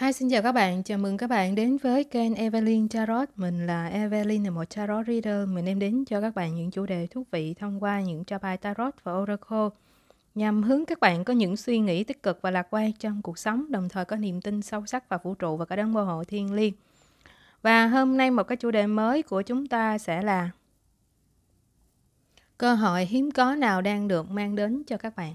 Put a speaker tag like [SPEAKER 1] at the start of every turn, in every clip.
[SPEAKER 1] Hi, xin chào các bạn. Chào mừng các bạn đến với kênh Evelyn Tarot. Mình là Evelyn, là một tarot reader. Mình đem đến cho các bạn những chủ đề thú vị thông qua những trò bài tarot và oracle nhằm hướng các bạn có những suy nghĩ tích cực và lạc quan trong cuộc sống, đồng thời có niềm tin sâu sắc vào vũ trụ và cả đấng bảo hộ thiên liêng. Và hôm nay một cái chủ đề mới của chúng ta sẽ là cơ hội hiếm có nào đang được mang đến cho các bạn.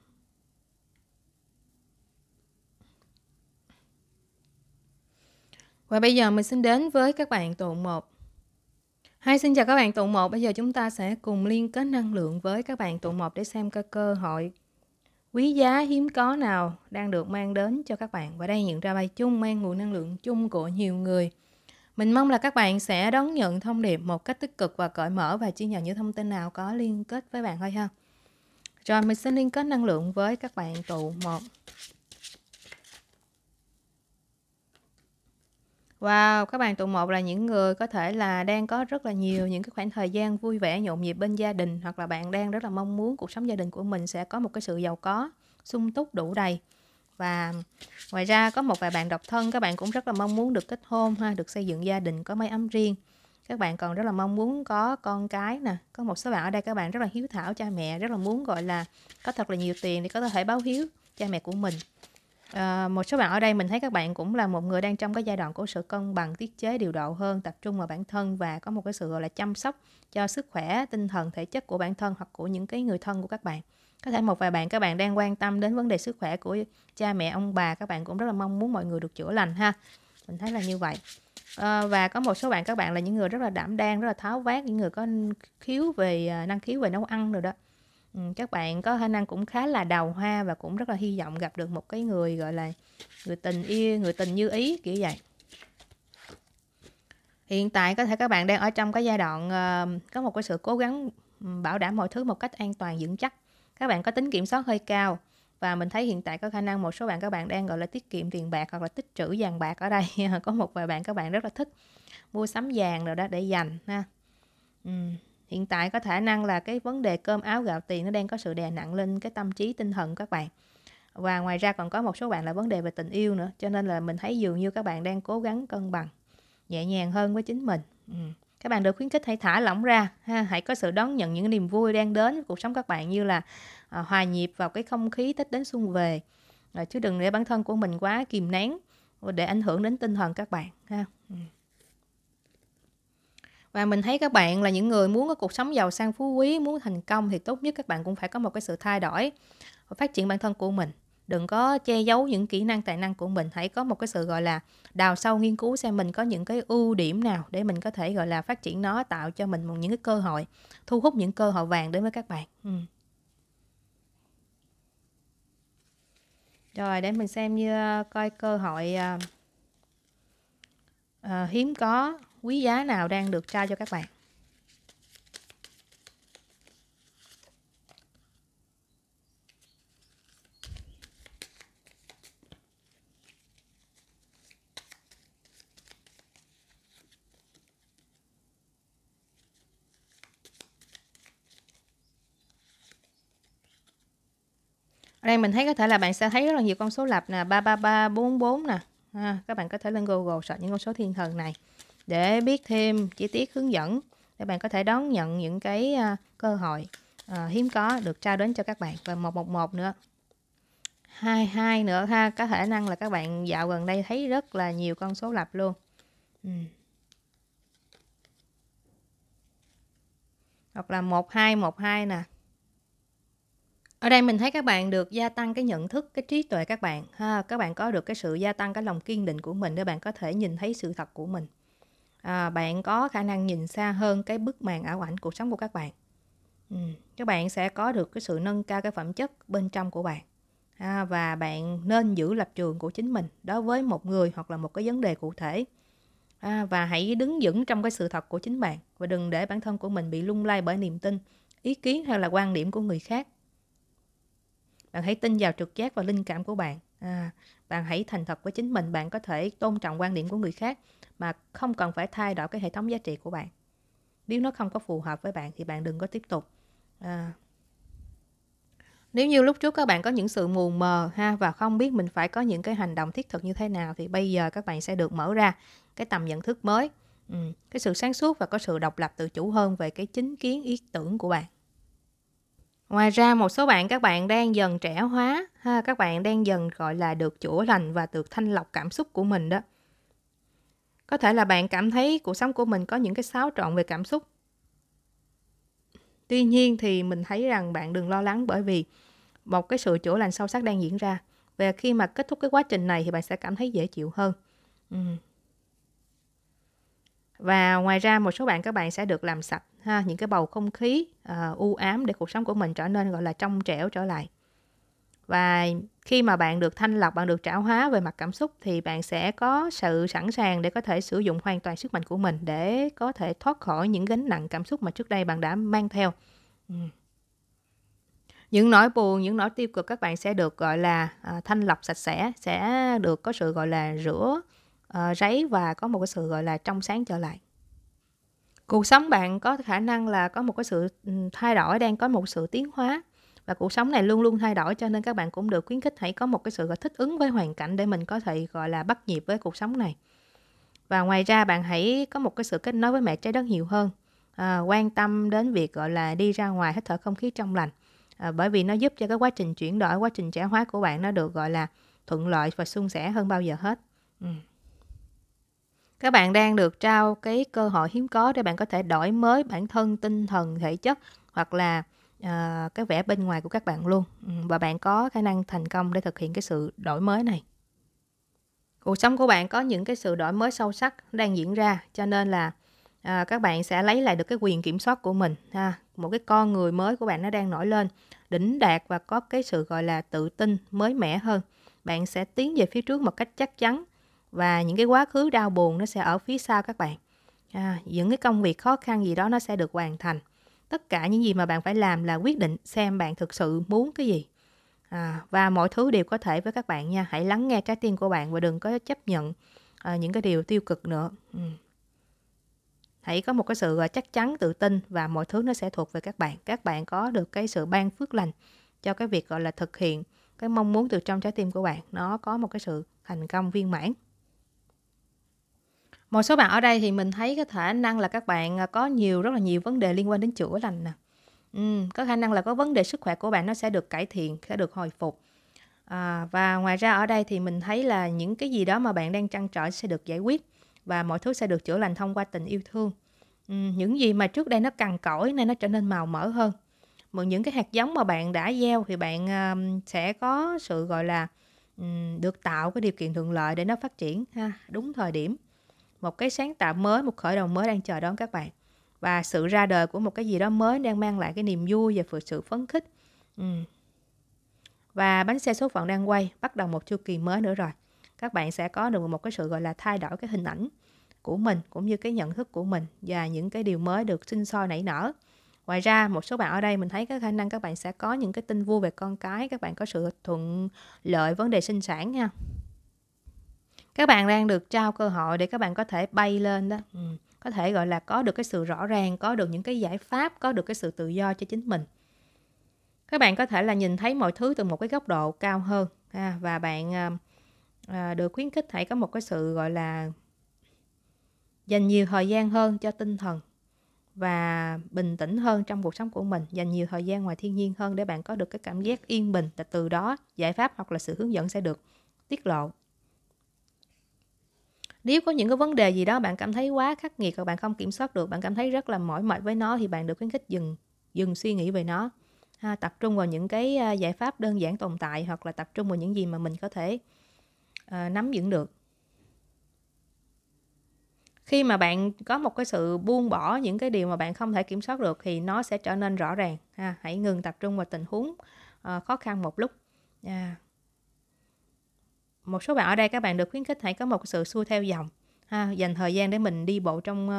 [SPEAKER 1] Và bây giờ mình xin đến với các bạn tụ 1. Hi, xin chào các bạn tụ 1. Bây giờ chúng ta sẽ cùng liên kết năng lượng với các bạn tụ 1 để xem các cơ hội quý giá hiếm có nào đang được mang đến cho các bạn. Và đây những ra bài chung mang nguồn năng lượng chung của nhiều người. Mình mong là các bạn sẽ đón nhận thông điệp một cách tích cực và cởi mở và chia nhận những thông tin nào có liên kết với bạn thôi ha. Rồi mình sẽ liên kết năng lượng với các bạn tụ 1. Wow, các bạn tụ một là những người có thể là đang có rất là nhiều những cái khoảng thời gian vui vẻ nhộn nhịp bên gia đình hoặc là bạn đang rất là mong muốn cuộc sống gia đình của mình sẽ có một cái sự giàu có, sung túc đủ đầy. Và ngoài ra có một vài bạn độc thân các bạn cũng rất là mong muốn được kết hôn ha, được xây dựng gia đình có mái ấm riêng. Các bạn còn rất là mong muốn có con cái nè, có một số bạn ở đây các bạn rất là hiếu thảo cha mẹ, rất là muốn gọi là có thật là nhiều tiền để có thể báo hiếu cha mẹ của mình. À, một số bạn ở đây mình thấy các bạn cũng là một người đang trong cái giai đoạn của sự cân bằng tiết chế điều độ hơn tập trung vào bản thân và có một cái sự gọi là chăm sóc cho sức khỏe tinh thần thể chất của bản thân hoặc của những cái người thân của các bạn có thể một vài bạn các bạn đang quan tâm đến vấn đề sức khỏe của cha mẹ ông bà các bạn cũng rất là mong muốn mọi người được chữa lành ha mình thấy là như vậy à, và có một số bạn các bạn là những người rất là đảm đang rất là tháo vát những người có khiếu về à, năng khiếu về nấu ăn rồi đó Ừ, các bạn có khả năng cũng khá là đào hoa và cũng rất là hy vọng gặp được một cái người gọi là người tình yêu, người tình như ý kiểu vậy. Hiện tại có thể các bạn đang ở trong cái giai đoạn ờ, có một cái sự cố gắng ừ, bảo đảm mọi thứ một cách an toàn vững chắc. Các bạn có tính kiểm soát hơi cao và mình thấy hiện tại có khả năng một số bạn các bạn đang gọi là tiết kiệm tiền bạc hoặc là tích trữ vàng bạc ở đây có một vài bạn các bạn rất là thích mua sắm vàng rồi đó để dành ha. Ừ hiện tại có khả năng là cái vấn đề cơm áo gạo tiền nó đang có sự đè nặng lên cái tâm trí tinh thần các bạn và ngoài ra còn có một số bạn là vấn đề về tình yêu nữa cho nên là mình thấy dường như các bạn đang cố gắng cân bằng nhẹ nhàng hơn với chính mình ừ. các bạn được khuyến khích hãy thả lỏng ra ha hãy có sự đón nhận những niềm vui đang đến cuộc sống các bạn như là à, hòa nhịp vào cái không khí tết đến xuân về à, chứ đừng để bản thân của mình quá kìm nén để ảnh hưởng đến tinh thần các bạn ha ừ và mình thấy các bạn là những người muốn có cuộc sống giàu sang phú quý muốn thành công thì tốt nhất các bạn cũng phải có một cái sự thay đổi và phát triển bản thân của mình đừng có che giấu những kỹ năng tài năng của mình hãy có một cái sự gọi là đào sâu nghiên cứu xem mình có những cái ưu điểm nào để mình có thể gọi là phát triển nó tạo cho mình một những cái cơ hội thu hút những cơ hội vàng đến với các bạn ừ. rồi để mình xem như ờ, coi cơ hội uh, hiếm có quý giá nào đang được trao cho các bạn ở đây mình thấy có thể là bạn sẽ thấy rất là nhiều con số lập nè 333 44 nè à, các bạn có thể lên Google sợ những con số thiên thần này để biết thêm chi tiết hướng dẫn để bạn có thể đón nhận những cái à, cơ hội à, hiếm có được trao đến cho các bạn và 111 nữa hai hai nữa ha có thể năng là các bạn dạo gần đây thấy rất là nhiều con số lập luôn hoặc là một hai một hai nè ở đây mình thấy các bạn được gia tăng cái nhận thức cái trí tuệ các bạn ha các bạn có được cái sự gia tăng cái lòng kiên định của mình để bạn có thể nhìn thấy sự thật của mình à, bạn có khả năng nhìn xa hơn cái bức màn ảo ảnh cuộc sống của các bạn ừ. các bạn sẽ có được cái sự nâng cao cái phẩm chất bên trong của bạn à, và bạn nên giữ lập trường của chính mình đối với một người hoặc là một cái vấn đề cụ thể à, và hãy đứng vững trong cái sự thật của chính bạn và đừng để bản thân của mình bị lung lay bởi niềm tin ý kiến hay là quan điểm của người khác bạn hãy tin vào trực giác và linh cảm của bạn à, bạn hãy thành thật với chính mình bạn có thể tôn trọng quan điểm của người khác mà không cần phải thay đổi cái hệ thống giá trị của bạn. Nếu nó không có phù hợp với bạn thì bạn đừng có tiếp tục. À. Nếu như lúc trước các bạn có những sự mù mờ ha và không biết mình phải có những cái hành động thiết thực như thế nào thì bây giờ các bạn sẽ được mở ra cái tầm nhận thức mới, ừ. cái sự sáng suốt và có sự độc lập tự chủ hơn về cái chính kiến ý tưởng của bạn. Ngoài ra một số bạn các bạn đang dần trẻ hóa ha, các bạn đang dần gọi là được chữa lành và được thanh lọc cảm xúc của mình đó. Có thể là bạn cảm thấy cuộc sống của mình có những cái xáo trộn về cảm xúc. Tuy nhiên thì mình thấy rằng bạn đừng lo lắng bởi vì một cái sự chữa lành sâu sắc đang diễn ra. Và khi mà kết thúc cái quá trình này thì bạn sẽ cảm thấy dễ chịu hơn. Và ngoài ra một số bạn các bạn sẽ được làm sạch ha những cái bầu không khí uh, u ám để cuộc sống của mình trở nên gọi là trong trẻo trở lại. Và khi mà bạn được thanh lọc bạn được trảo hóa về mặt cảm xúc thì bạn sẽ có sự sẵn sàng để có thể sử dụng hoàn toàn sức mạnh của mình để có thể thoát khỏi những gánh nặng cảm xúc mà trước đây bạn đã mang theo ừ. những nỗi buồn những nỗi tiêu cực các bạn sẽ được gọi là à, thanh lọc sạch sẽ sẽ được có sự gọi là rửa ờ, ráy và có một cái sự gọi là trong sáng trở lại cuộc sống bạn có khả năng là có một cái sự ừ, thay đổi đang có một sự tiến hóa và cuộc sống này luôn luôn thay đổi cho nên các bạn cũng được khuyến khích hãy có một cái sự thích ứng với hoàn cảnh để mình có thể gọi là bắt nhịp với cuộc sống này và ngoài ra bạn hãy có một cái sự kết nối với mẹ trái đất nhiều hơn à, quan tâm đến việc gọi là đi ra ngoài hít thở không khí trong lành à, bởi vì nó giúp cho cái quá trình chuyển đổi quá trình trẻ hóa của bạn nó được gọi là thuận lợi và suôn sẻ hơn bao giờ hết ừ. các bạn đang được trao cái cơ hội hiếm có để bạn có thể đổi mới bản thân tinh thần thể chất hoặc là uh, cái vẻ bên ngoài của các bạn luôn ừ, và bạn có khả năng thành công để thực hiện cái sự đổi mới này cuộc sống của bạn có những cái sự đổi mới sâu sắc đang diễn ra cho nên là à, các bạn sẽ lấy lại được cái quyền kiểm soát của mình ha một cái con người mới của bạn nó đang nổi lên đỉnh đạt và có cái sự gọi là tự tin mới mẻ hơn bạn sẽ tiến về phía trước một cách chắc chắn và những cái quá khứ đau buồn nó sẽ ở phía sau các bạn à, những cái công việc khó khăn gì đó nó sẽ được hoàn thành tất cả những gì mà bạn phải làm là quyết định xem bạn thực sự muốn cái gì à, và mọi thứ đều có thể với các bạn nha hãy lắng nghe trái tim của bạn và đừng có chấp nhận à, những cái điều tiêu cực nữa ừ. hãy có một cái sự chắc chắn tự tin và mọi thứ nó sẽ thuộc về các bạn các bạn có được cái sự ban phước lành cho cái việc gọi là thực hiện cái mong muốn từ trong trái tim của bạn nó có một cái sự thành công viên mãn một số bạn ở đây thì mình thấy có thể năng là các bạn à, có nhiều rất là nhiều vấn đề liên quan đến chữa lành nè ừ, có khả năng là có vấn đề sức khỏe của bạn nó sẽ được cải thiện sẽ được hồi phục à, và ngoài ra ở đây thì mình thấy là những cái gì đó mà bạn đang trăn trở sẽ được giải quyết và mọi thứ sẽ được chữa lành thông qua tình yêu thương ừ, những gì mà trước đây nó cằn cỗi nên nó trở nên màu mỡ hơn mà những cái hạt giống mà bạn đã gieo thì bạn um, sẽ có sự gọi là um, được tạo cái điều kiện thuận lợi để nó phát triển ha đúng thời điểm một cái sáng tạo mới, một khởi đầu mới đang chờ đón các bạn. Và sự ra đời của một cái gì đó mới đang mang lại cái niềm vui và sự phấn khích. Ừ. Và bánh xe số phận đang quay, bắt đầu một chu kỳ mới nữa rồi. Các bạn sẽ có được một cái sự gọi là thay đổi cái hình ảnh của mình cũng như cái nhận thức của mình và những cái điều mới được sinh sôi nảy nở. Ngoài ra, một số bạn ở đây mình thấy cái khả năng các bạn sẽ có những cái tin vui về con cái, các bạn có sự thuận lợi vấn đề sinh sản nha các bạn đang được trao cơ hội để các bạn có thể bay lên đó ừ. có thể gọi là có được cái sự rõ ràng có được những cái giải pháp có được cái sự tự do cho chính mình các bạn có thể là nhìn thấy mọi thứ từ một cái góc độ cao hơn ha, và bạn à, à được khuyến khích hãy có một cái sự gọi là dành nhiều thời gian hơn cho tinh thần và bình tĩnh hơn trong cuộc sống của mình dành nhiều thời gian ngoài thiên nhiên hơn để bạn có được cái cảm giác yên bình và từ đó giải pháp hoặc là sự hướng dẫn sẽ được tiết lộ nếu có những cái vấn đề gì đó bạn cảm thấy quá khắc nghiệt và bạn không kiểm soát được bạn cảm thấy rất là mỏi mệt với nó thì bạn được khuyến khích dừng dừng suy nghĩ về nó ha, tập trung vào những cái à, giải pháp đơn giản tồn tại hoặc là tập trung vào những gì mà mình có thể uh, nắm vững được khi mà bạn có một cái sự buông bỏ những cái điều mà bạn không thể kiểm soát được thì nó sẽ trở nên rõ ràng ha hãy ngừng tập trung vào tình huống uh, khó khăn một lúc yeah. À, một số bạn ở đây các bạn được khuyến khích hãy có một sự xuôi theo dòng ha, dành thời gian để mình đi bộ trong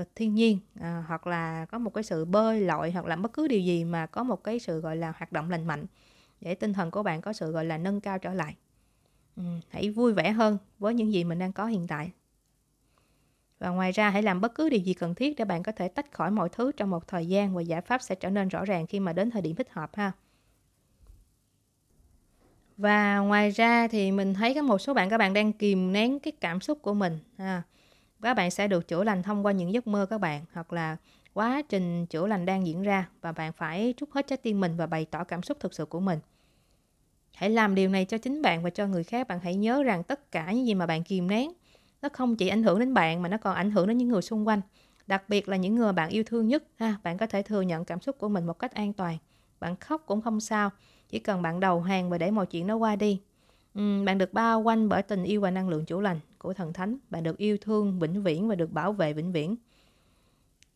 [SPEAKER 1] uh, thiên nhiên uh, hoặc là có một cái sự bơi lội hoặc là bất cứ điều gì mà có một cái sự gọi là hoạt động lành mạnh để tinh thần của bạn có sự gọi là nâng cao trở lại ừ, hãy vui vẻ hơn với những gì mình đang có hiện tại và ngoài ra hãy làm bất cứ điều gì cần thiết để bạn có thể tách khỏi mọi thứ trong một thời gian và giải pháp sẽ trở nên rõ ràng khi mà đến thời điểm thích hợp ha. Và ngoài ra thì mình thấy có một số bạn các bạn đang kìm nén cái cảm xúc của mình. À, các bạn sẽ được chữa lành thông qua những giấc mơ các bạn hoặc là quá trình chữa lành đang diễn ra và bạn phải trút hết trái tim mình và bày tỏ cảm xúc thực sự của mình. Hãy làm điều này cho chính bạn và cho người khác. Bạn hãy nhớ rằng tất cả những gì mà bạn kìm nén nó không chỉ ảnh hưởng đến bạn mà nó còn ảnh hưởng đến những người xung quanh. Đặc biệt là những người bạn yêu thương nhất. Ha, bạn có thể thừa nhận cảm xúc của mình một cách an toàn. Bạn khóc cũng không sao chỉ cần bạn đầu hàng và để mọi chuyện nó qua đi. bạn được bao quanh bởi tình yêu và năng lượng chủ lành của thần thánh. Bạn được yêu thương vĩnh viễn và được bảo vệ vĩnh viễn.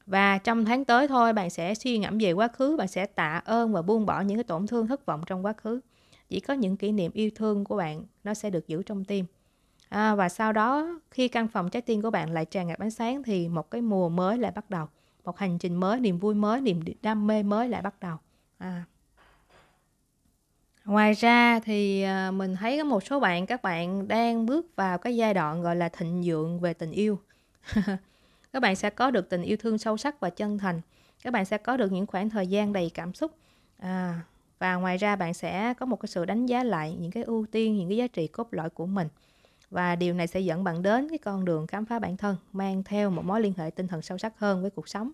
[SPEAKER 1] Và trong tháng tới thôi bạn sẽ suy ngẫm về quá khứ, bạn sẽ tạ ơn và buông bỏ những cái tổn thương thất vọng trong quá khứ. Chỉ có những kỷ niệm yêu thương của bạn nó sẽ được giữ trong tim. À, và sau đó khi căn phòng trái tim của bạn lại tràn ngập ánh sáng thì một cái mùa mới lại bắt đầu. Một hành trình mới, niềm vui mới, niềm đam mê mới lại bắt đầu. À. Ngoài ra thì, ờ, mình thấy có một số bạn, các bạn đang bước vào cái giai đoạn, gọi là, thịnh vượng về tình yêu. Các bạn sẽ có được tình yêu thương sâu sắc và chân thành, các bạn sẽ có được những khoảng thời gian đầy cảm xúc, à, và ngoài ra bạn sẽ có một cái sự đánh giá lại những cái ưu tiên, những cái giá trị cốt lõi của mình. Và điều này sẽ dẫn bạn đến cái con đường khám phá bản thân, mang theo một mối liên hệ tinh thần sâu sắc hơn với cuộc sống,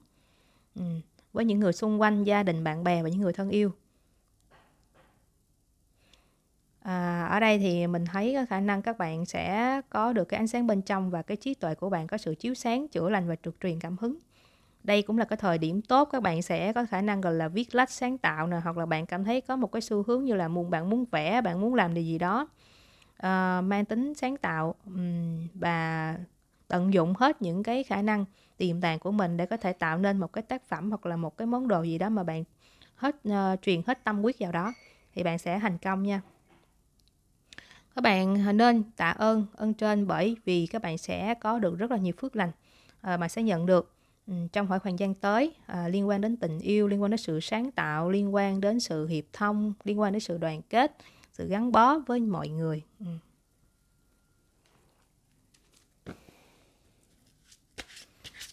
[SPEAKER 1] ừm, với những người xung quanh, gia đình, bạn bè và những người thân yêu. À, ở đây thì mình thấy có khả năng các bạn sẽ có được cái ánh sáng bên trong và cái trí tuệ của bạn có sự chiếu sáng, chữa lành và trực truyền cảm hứng. Đây cũng là cái thời điểm tốt các bạn sẽ có khả năng gọi là viết lách sáng tạo nè hoặc là bạn cảm thấy có một cái xu hướng như là muốn bạn muốn vẽ, bạn muốn làm điều gì đó uh, mang tính sáng tạo và tận dụng hết những cái khả năng tiềm tàng của mình để có thể tạo nên một cái tác phẩm hoặc là một cái món đồ gì đó mà bạn hết uh, truyền hết tâm huyết vào đó thì bạn sẽ thành công nha các bạn nên tạ ơn ơn trên bởi vì các bạn sẽ có được rất là nhiều phước lành mà sẽ nhận được ừ, trong khoảng thời gian tới à, liên quan đến tình yêu liên quan đến sự sáng tạo liên quan đến sự hiệp thông liên quan đến sự đoàn kết sự gắn bó với mọi người ừ.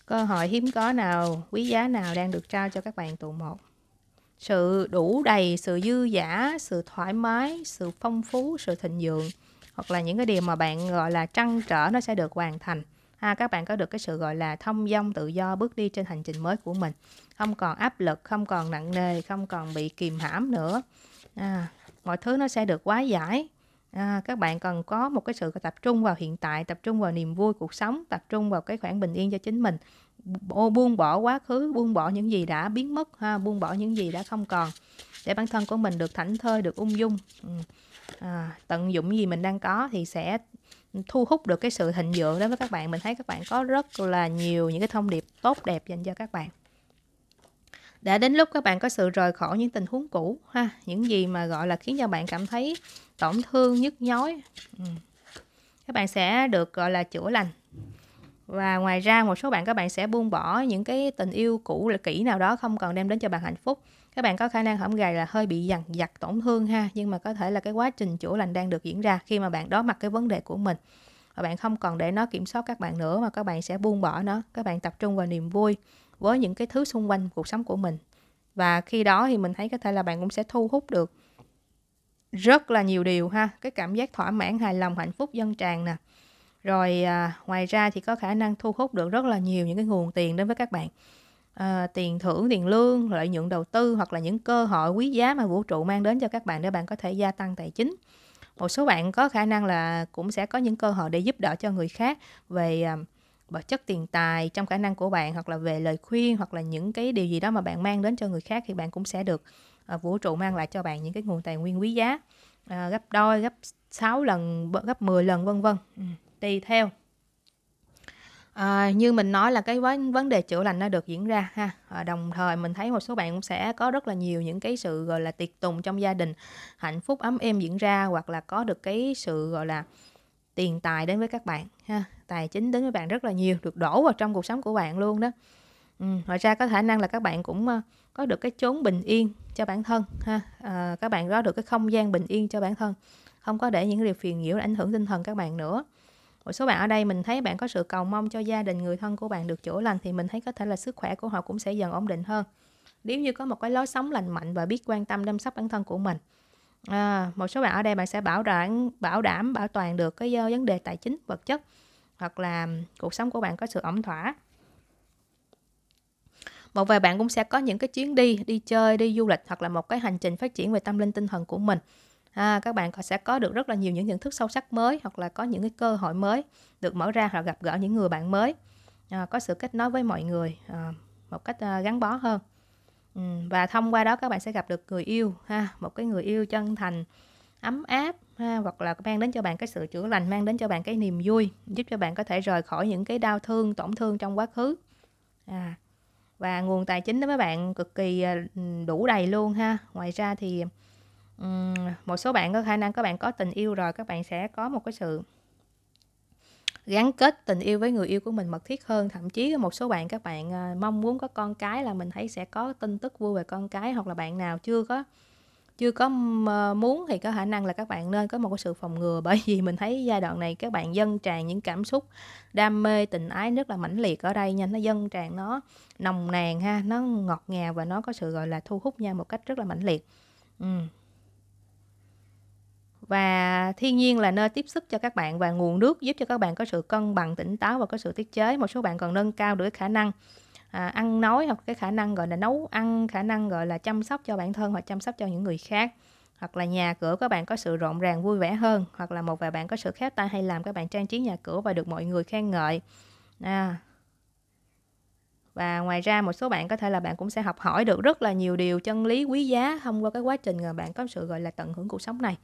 [SPEAKER 1] cơ hội hiếm có nào quý giá nào đang được trao cho các bạn tụ một sự đủ đầy sự dư giả sự thoải mái sự phong phú sự thịnh vượng hoặc là những cái điều mà bạn gọi là trăn trở nó sẽ được hoàn thành ha, à, các bạn có được cái sự gọi là thông dong tự do bước đi trên hành trình mới của mình không còn áp lực không còn nặng nề không còn bị kìm hãm nữa à, mọi thứ nó sẽ được quá giải à, các bạn cần có một cái sự tập trung vào hiện tại tập trung vào niềm vui cuộc sống tập trung vào cái khoảng bình yên cho chính mình buông bỏ quá khứ buông bỏ những gì đã biến mất ha buông bỏ những gì đã không còn để bản thân của mình được thảnh thơi được ung dung ừ. à, tận dụng gì mình đang có thì sẽ thu hút được cái sự thịnh vượng đối với các bạn mình thấy các bạn có rất là nhiều những cái thông điệp tốt đẹp dành cho các bạn đã đến lúc các bạn có sự rời khỏi những tình huống cũ ha những gì mà gọi là khiến cho bạn cảm thấy tổn thương nhức nhối, ừ. các bạn sẽ được gọi là chữa lành và ngoài ra một số bạn các bạn sẽ buông bỏ những cái tình yêu cũ là kỹ nào đó không còn đem đến cho bạn hạnh phúc các bạn có khả năng hõm gầy là hơi bị dằn vặt tổn thương ha nhưng mà có thể là cái quá trình chữa lành đang được diễn ra khi mà bạn đối mặt cái vấn đề của mình và bạn không còn để nó kiểm soát các bạn nữa mà các bạn sẽ buông bỏ nó các bạn tập trung vào niềm vui với những cái thứ xung quanh cuộc sống của mình và khi đó thì mình thấy có thể là bạn cũng sẽ thu hút được rất là nhiều điều ha cái cảm giác thỏa mãn hài lòng hạnh phúc dân tràn nè rồi à, ngoài ra thì có khả năng thu hút được rất là nhiều những cái nguồn tiền đến với các bạn à, tiền thưởng tiền lương lợi nhuận đầu tư hoặc là những cơ hội quý giá mà vũ trụ mang đến cho các bạn để bạn có thể gia tăng tài chính một số bạn có khả năng là cũng sẽ có những cơ hội để giúp đỡ cho người khác về à, vật chất tiền tài trong khả năng của bạn hoặc là về lời khuyên hoặc là những cái điều gì đó mà bạn mang đến cho người khác thì bạn cũng sẽ được à, vũ trụ mang lại cho bạn những cái nguồn tài nguyên quý giá ờ, gấp đôi gấp 6 lần gấp 10 lần vân vân ừ tùy theo à, như mình nói là cái vấn đề chữa lành nó được diễn ra ha à, đồng thời mình thấy một số bạn cũng sẽ có rất là nhiều những cái sự gọi là tiệc tùng trong gia đình hạnh phúc ấm êm diễn ra hoặc là có được cái sự gọi là tiền tài đến với các bạn ha tài chính đến với bạn rất là nhiều được đổ vào trong cuộc sống của bạn luôn đó ừ, ngoài ra có khả năng là các bạn cũng ờ, có được cái chốn bình yên cho bản thân ha à, các bạn có được cái không gian bình yên cho bản thân không có để những điều phiền nhiễu ảnh hưởng tinh thần các bạn nữa một số bạn ở đây mình thấy bạn có sự cầu mong cho gia đình người thân của bạn được chữa lành thì mình thấy có thể là sức khỏe của họ cũng sẽ dần ổn định hơn nếu như có một cái lối sống lành mạnh và biết quan tâm chăm sóc bản thân của mình à, một số bạn ở đây bạn sẽ bảo đảm bảo đảm bảo toàn được cái ờ, vấn đề tài chính vật chất hoặc là cuộc sống của bạn có sự ổn thỏa một vài bạn cũng sẽ có những cái chuyến đi đi chơi đi du lịch hoặc là một cái hành trình phát triển về tâm linh tinh thần của mình à, các bạn sẽ có được rất là nhiều những nhận thức sâu sắc mới hoặc là có những cái cơ hội mới được mở ra hoặc gặp gỡ những người bạn mới à, có sự kết nối với mọi người à, một cách à, gắn bó hơn ừ, và thông qua đó các bạn sẽ gặp được người yêu ha một cái người yêu chân thành ấm áp ha hoặc là mang đến cho bạn cái sự chữa lành mang đến cho bạn cái niềm vui giúp cho bạn có thể rời khỏi những cái đau thương tổn thương trong quá khứ à và nguồn tài chính đó mấy bạn cực kỳ à, đủ đầy luôn ha ngoài ra thì một số bạn có khả năng các bạn có tình yêu rồi các bạn sẽ có một cái sự gắn kết tình yêu với người yêu của mình mật thiết hơn thậm chí một số bạn các bạn à, mong muốn có con cái là mình thấy sẽ có tin tức vui về con cái hoặc là bạn nào chưa có chưa có ờ, muốn thì có khả năng là các bạn nên có một cái sự phòng ngừa bởi vì mình thấy giai đoạn này các bạn dâng tràn những cảm xúc đam mê tình ái rất là mãnh liệt ở đây nha nó dâng tràn nó nồng nàn ha nó ngọt ngào và nó có sự gọi là thu hút nhau một cách rất là mãnh liệt ừ và thiên nhiên là nơi tiếp sức cho các bạn và nguồn nước giúp cho các bạn có sự cân bằng tỉnh táo và có sự tiết chế một số bạn còn nâng cao được khả năng à, ăn nói hoặc cái khả năng gọi là nấu ăn khả năng gọi là chăm sóc cho bản thân hoặc chăm sóc cho những người khác hoặc là nhà cửa các bạn có sự rộn ràng vui vẻ hơn hoặc là một vài bạn có sự khéo tay hay làm các bạn trang trí nhà cửa và được mọi người khen ngợi à. và ngoài ra một số bạn có thể là bạn cũng sẽ học hỏi được rất là nhiều điều chân lý quý giá thông qua cái quá trình mà bạn có sự gọi là tận hưởng cuộc sống này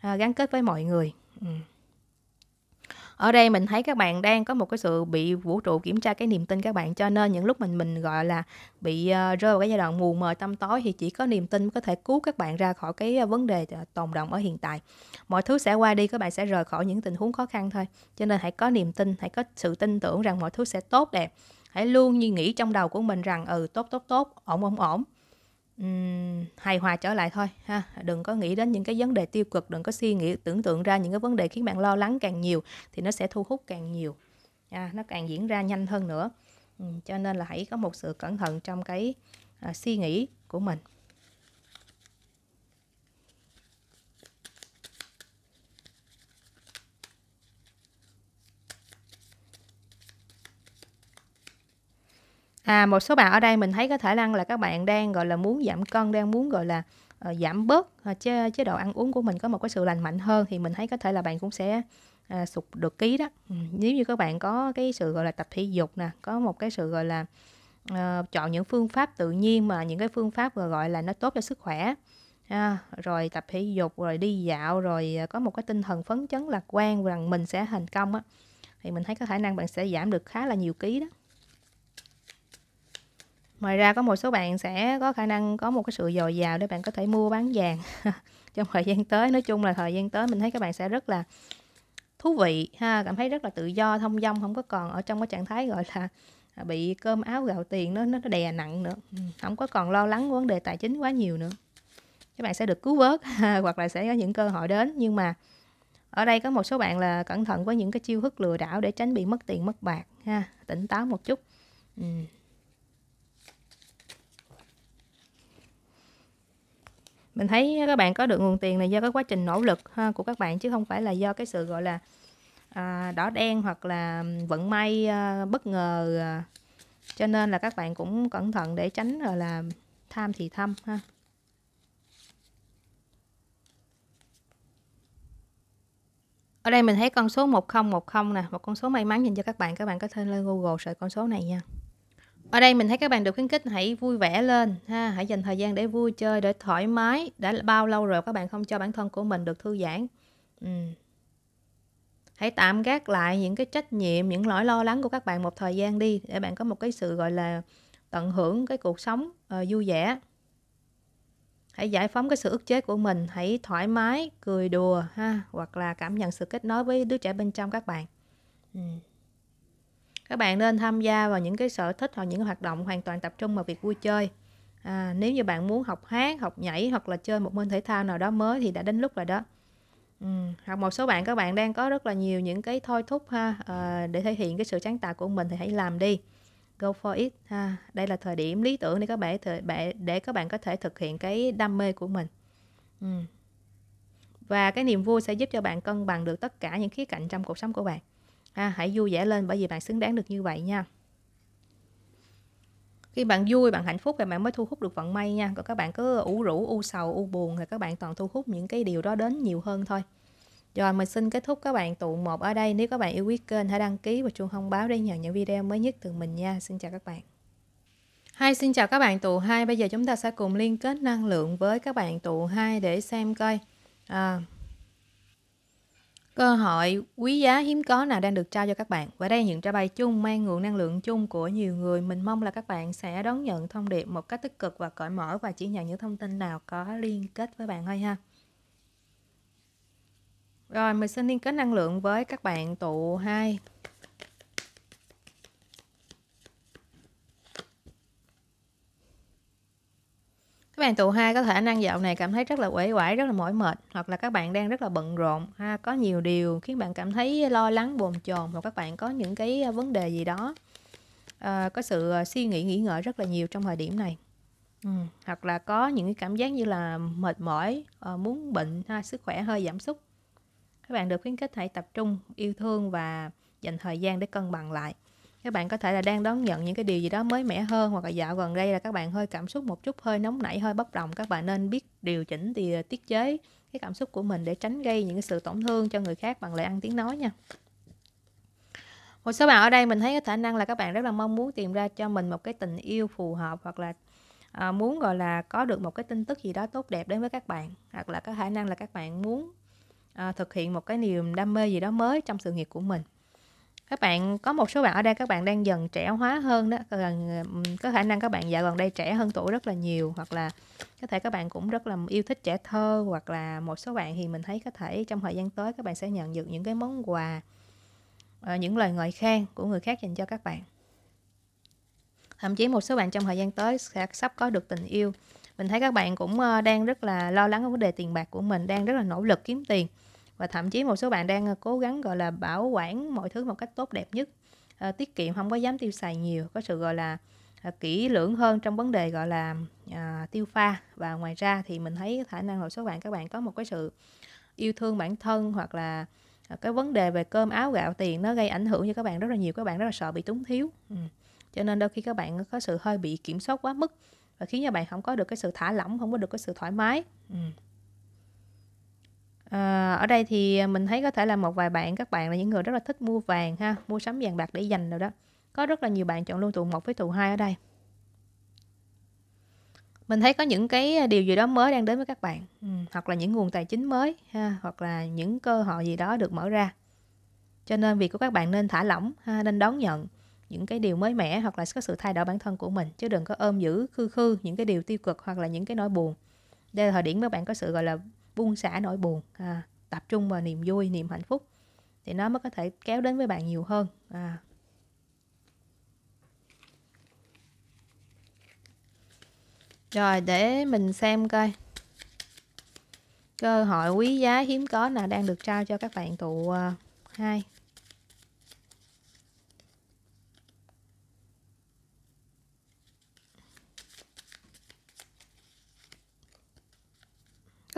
[SPEAKER 1] À, gắn kết với mọi người ừ. ở đây mình thấy các bạn đang có một cái sự bị vũ trụ kiểm tra cái niềm tin các bạn cho nên những lúc mình mình gọi là bị ờ, rơi vào cái giai đoạn mù mờ tâm tối thì chỉ có niềm tin có thể cứu các bạn ra khỏi cái ờ, vấn đề ờ, tồn động ở hiện tại mọi thứ sẽ qua đi các bạn sẽ rời khỏi những tình huống khó khăn thôi cho nên hãy có niềm tin hãy có sự tin tưởng rằng mọi thứ sẽ tốt đẹp hãy luôn như nghĩ trong đầu của mình rằng ừ tốt tốt tốt ổn ổn ổn um, hài hòa trở lại thôi ha đừng có nghĩ đến những cái vấn đề tiêu cực đừng có suy nghĩ tưởng tượng ra những cái vấn đề khiến bạn lo lắng càng nhiều thì nó sẽ thu hút càng nhiều à, nó càng diễn ra nhanh hơn nữa um, cho nên là hãy có một sự cẩn thận trong cái uh, suy nghĩ của mình À, một số bạn ở đây mình thấy có thể năng là các bạn đang gọi là muốn giảm cân, đang muốn gọi là uh, giảm bớt ờ, chế, chế độ ăn uống của mình có một cái sự lành mạnh hơn thì mình thấy có thể là bạn cũng sẽ à, sụt được ký đó ừ. nếu như các bạn có cái sự gọi là tập thể dục nè có một cái sự gọi là uh, chọn những phương pháp tự nhiên mà những cái phương pháp gọi là nó tốt cho sức khỏe à, rồi tập thể dục rồi đi dạo rồi có một cái tinh thần phấn chấn lạc quan rằng mình sẽ thành công á thì mình thấy có khả năng bạn sẽ giảm được khá là nhiều ký đó Ngoài ra có một số bạn sẽ có khả năng có một cái sự dồi dào để bạn có thể mua bán vàng trong thời gian tới. Nói chung là thời gian tới mình thấy các bạn sẽ rất là thú vị ha, cảm thấy rất là tự do, thông dong, không có còn ở trong cái trạng thái gọi là à, bị cơm áo gạo tiền nó nó đè nặng nữa, ừ, không có còn lo lắng vấn đề tài chính quá nhiều nữa. Các bạn sẽ được cứu vớt hoặc là sẽ có những cơ hội đến nhưng mà ở đây có một số bạn là cẩn thận với những cái chiêu thức lừa đảo để tránh bị mất tiền mất bạc ha, tỉnh táo một chút. Ừ. mình thấy các bạn có được nguồn tiền là do cái quá trình nỗ lực ha, của các bạn chứ không phải là do cái sự gọi là à, đỏ đen hoặc là vận may à, bất ngờ à. cho nên là các bạn cũng cẩn thận để tránh rồi là tham thì thâm ha ở đây mình thấy con số 1010 nè một con số may mắn dành cho các bạn các bạn có thể lên Google search con số này nha ở đây mình thấy các bạn được khuyến khích hãy vui vẻ lên ha, hãy dành thời gian để vui chơi, để thoải mái. Đã bao lâu rồi các bạn không cho bản thân của mình được thư giãn? Ừ. Hãy tạm gác lại những cái trách nhiệm, những nỗi lo lắng của các bạn một thời gian đi để bạn có một cái sự gọi là tận hưởng cái cuộc sống uh, vui vẻ. Hãy giải phóng cái sự ức chế của mình, hãy thoải mái cười đùa ha, hoặc là cảm nhận sự kết nối với đứa trẻ bên trong các bạn. Ừ các bạn nên tham gia vào những cái sở thích hoặc những hoạt động hoàn toàn tập trung vào việc vui chơi à, nếu như bạn muốn học hát học nhảy hoặc là chơi một môn thể thao nào đó mới thì đã đến lúc rồi đó ừ. hoặc một số bạn các bạn đang có rất là nhiều những cái thôi thúc ha à, để thể hiện cái sự sáng tạo của mình thì hãy làm đi go for it ha đây là thời điểm lý tưởng để các bạn để các bạn có thể thực hiện cái đam mê của mình ừ. và cái niềm vui sẽ giúp cho bạn cân bằng được tất cả những khía cạnh trong cuộc sống của bạn ha, hãy vui vẻ lên bởi vì bạn xứng đáng được như vậy nha khi bạn vui bạn hạnh phúc thì bạn mới thu hút được vận may nha còn các bạn cứ ủ rũ u sầu u buồn thì các bạn toàn thu hút những cái điều đó đến nhiều hơn thôi rồi mình xin kết thúc các bạn tụ một ở đây nếu các bạn yêu quý kênh hãy đăng ký và chuông thông báo để nhận những video mới nhất từ mình nha xin chào các bạn hai xin chào các bạn tụ hai Bây giờ chúng ta sẽ cùng liên kết năng lượng với các bạn tụ hai để xem coi à, Cơ hội quý giá hiếm có nào đang được trao cho các bạn. Và đây là những trao bài chung mang nguồn năng lượng chung của nhiều người. Mình mong là các bạn sẽ đón nhận thông điệp một cách tích cực và cởi mở và chỉ nhận những thông tin nào có liên kết với bạn thôi ha. Rồi mình xin liên kết năng lượng với các bạn tụ 2. bạn tụ hai có thể năng dạo này cảm thấy rất là uể oải, rất là mỏi mệt hoặc là các bạn đang rất là bận rộn ha, có nhiều điều khiến bạn cảm thấy lo lắng bồn chồn hoặc các bạn có những cái à, vấn đề gì đó à, có sự à, suy nghĩ nghĩ ngợi rất là nhiều trong thời điểm này ừ. hoặc là có những cái cảm giác như là mệt mỏi ờ, muốn bệnh ha, sức khỏe hơi giảm sút các bạn được khuyến khích hãy tập trung yêu thương và dành thời gian để cân bằng lại các bạn có thể là đang đón nhận những cái điều gì đó mới mẻ hơn hoặc là dạo gần đây là các bạn hơi cảm xúc một chút hơi nóng nảy hơi bốc đồng các bạn nên biết điều chỉnh thì à, tiết chế cái cảm xúc của mình để tránh gây những cái sự tổn thương cho người khác bằng lời ăn tiếng nói nha một số bạn ở đây mình thấy có khả năng là các bạn rất là mong muốn tìm ra cho mình một cái tình yêu phù hợp hoặc là à, muốn gọi là có được một cái tin tức gì đó tốt đẹp đến với các bạn hoặc là có khả năng là các bạn muốn à, thực hiện một cái niềm đam mê gì đó mới trong sự nghiệp của mình các bạn có một số bạn ở đây các bạn đang dần trẻ hóa hơn đó gần có khả năng các bạn dạo gần đây trẻ hơn tuổi rất là nhiều hoặc là có thể các bạn cũng rất là yêu thích trẻ thơ hoặc là một số bạn thì mình thấy có thể trong thời gian tới các bạn sẽ nhận được những cái món quà ờ, những lời ngợi khen của người khác dành cho các bạn thậm chí một số bạn trong thời gian tới sẽ sắp có được tình yêu mình thấy các bạn cũng ờ, đang rất là lo lắng vấn đề tiền bạc của mình đang rất là nỗ lực kiếm tiền và thậm chí một số bạn đang ờ, cố gắng gọi là bảo quản mọi thứ một cách tốt đẹp nhất à, tiết kiệm không có dám tiêu xài nhiều có sự gọi là à, kỹ lưỡng hơn trong vấn đề gọi là à, tiêu pha và ngoài ra thì mình thấy khả năng một số bạn các bạn có một cái sự yêu thương bản thân hoặc là à, cái vấn đề về cơm áo gạo tiền nó gây ảnh hưởng cho các bạn rất là nhiều các bạn rất là sợ bị túng thiếu ừ. cho nên đôi khi các bạn có sự hơi bị kiểm soát quá mức và khiến cho bạn không có được cái sự thả lỏng không có được cái sự thoải mái ừ. À, ở đây thì mình thấy có thể là một vài bạn các bạn là những người rất là thích mua vàng ha, mua sắm vàng bạc để dành rồi đó. Có rất là nhiều bạn chọn luôn tụ 1 với tụ 2 ở đây. Mình thấy có những cái điều gì đó mới đang đến với các bạn, ừ, hoặc là những nguồn tài chính mới ha, hoặc là những cơ hội gì đó được mở ra. Cho nên việc của các bạn nên thả lỏng ha, nên đón nhận những cái điều mới mẻ hoặc là có sự thay đổi bản thân của mình chứ đừng có ôm giữ khư khư những cái điều tiêu cực hoặc là những cái nỗi buồn. Đây là thời điểm các bạn có sự gọi là buông xả nỗi buồn à, tập trung vào niềm vui niềm hạnh phúc thì nó mới có thể kéo đến với bạn nhiều hơn à. rồi để mình xem coi cơ hội quý giá hiếm có nào đang được trao cho các bạn tụ 2 à,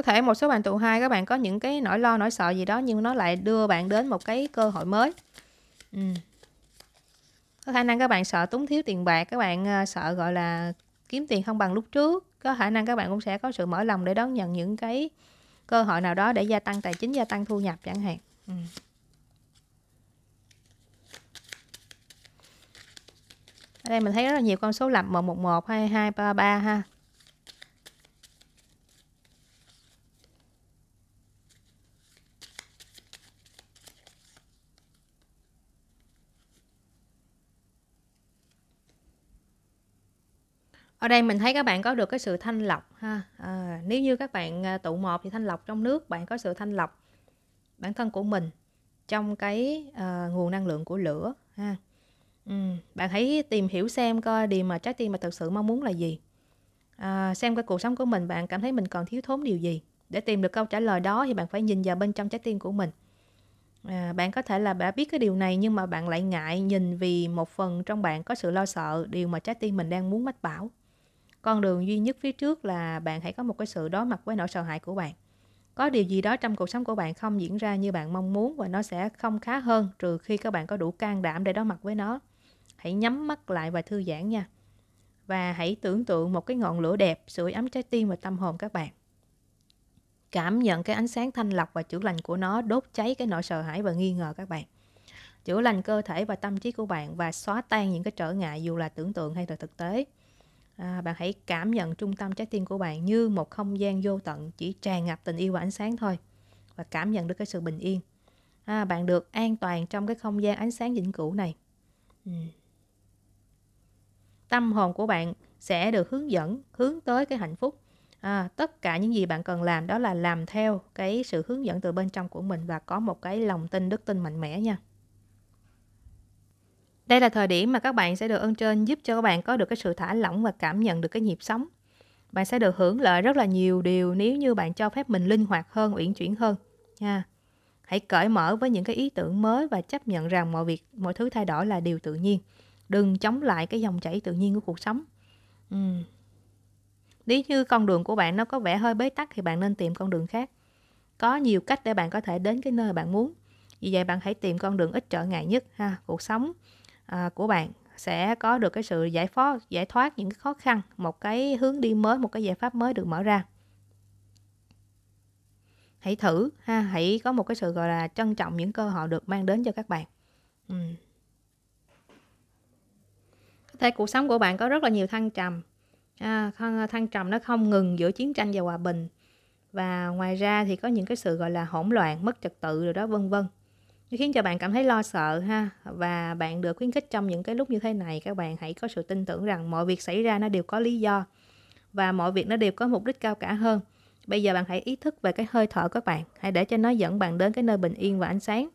[SPEAKER 1] có thể một số bạn tụ hai các bạn có những cái nỗi lo nỗi sợ gì đó nhưng nó lại đưa bạn đến một cái cơ hội mới ừ. có khả năng các bạn sợ túng thiếu tiền bạc các bạn à, sợ gọi là kiếm tiền không bằng lúc trước có khả năng các bạn cũng sẽ có sự mở lòng để đón nhận những cái cơ hội nào đó để gia tăng tài chính gia tăng thu nhập chẳng hạn ừ. ở đây mình thấy rất là nhiều con số lập 111 2233 ha ở đây mình thấy các bạn có được cái sự thanh lọc ha à, nếu như các bạn à, tụ một thì thanh lọc trong nước bạn có sự thanh lọc bản thân của mình trong cái à, nguồn năng lượng của lửa ha ừ. bạn hãy tìm hiểu xem coi điều mà trái tim mà thực sự mong muốn là gì à, xem cái cuộc sống của mình bạn cảm thấy mình còn thiếu thốn điều gì để tìm được câu trả lời đó thì bạn phải nhìn vào bên trong trái tim của mình à, bạn có thể là đã biết cái điều này nhưng mà bạn lại ngại nhìn vì một phần trong bạn có sự lo sợ điều mà trái tim mình đang muốn mách bảo con đường duy nhất phía trước là bạn hãy có một cái sự đối mặt với nỗi sợ hãi của bạn có điều gì đó trong cuộc sống của bạn không diễn ra như bạn mong muốn và nó sẽ không khá hơn trừ khi các bạn có đủ can đảm để đối mặt với nó hãy nhắm mắt lại và thư giãn nha và hãy tưởng tượng một cái ngọn lửa đẹp sưởi ấm trái tim và tâm hồn các bạn cảm nhận cái ánh sáng thanh lọc và chữa lành của nó đốt cháy cái nỗi sợ hãi và nghi ngờ các bạn chữa lành cơ thể và tâm trí của bạn và xóa tan những cái trở ngại dù là tưởng tượng hay là thực tế à, bạn hãy cảm nhận trung tâm trái tim của bạn như một không gian vô tận chỉ tràn ngập tình yêu và ánh sáng thôi và cảm nhận được cái sự bình yên à, bạn được an toàn trong cái không gian ánh sáng vĩnh cửu này ừ. tâm hồn của bạn sẽ được hướng dẫn hướng tới cái hạnh phúc à, tất cả những gì bạn cần làm đó là làm theo cái sự hướng dẫn từ bên trong của mình và có một cái lòng tin đức tin mạnh mẽ nha đây là thời điểm mà các bạn sẽ được ơn trên giúp cho các bạn có được cái sự thả lỏng và cảm nhận được cái nhịp sống. Bạn sẽ được hưởng lợi rất là nhiều điều nếu như bạn cho phép mình linh hoạt hơn, uyển chuyển hơn nha. Hãy cởi mở với những cái ý tưởng mới và chấp nhận rằng mọi việc, mọi thứ thay đổi là điều tự nhiên. Đừng chống lại cái dòng chảy tự nhiên của cuộc sống. Ừ. Nếu như con đường của bạn nó có vẻ hơi bế tắc thì bạn nên tìm con đường khác. Có nhiều cách để bạn có thể đến cái nơi bạn muốn. Vì vậy bạn hãy tìm con đường ít trở ngại nhất ha, cuộc sống À, của bạn sẽ có được cái sự giải phó giải thoát những cái khó khăn một cái hướng đi mới một cái giải pháp mới được mở ra hãy thử ha hãy có một cái sự gọi là trân trọng những cơ hội được mang đến cho các bạn ừ. có thể cuộc sống của bạn có rất là nhiều thăng trầm à, thăng trầm nó không ngừng giữa chiến tranh và hòa bình và ngoài ra thì có những cái sự gọi là hỗn loạn mất trật tự rồi đó vân vân khiến cho bạn cảm thấy lo sợ ha và bạn được khuyến khích trong những cái lúc như thế này các bạn hãy có sự tin tưởng rằng mọi việc xảy ra nó đều có lý do và mọi việc nó đều có mục đích cao cả hơn bây giờ bạn hãy ý thức về cái hơi thở các bạn hãy để cho nó dẫn bạn đến cái nơi bình yên và ánh sáng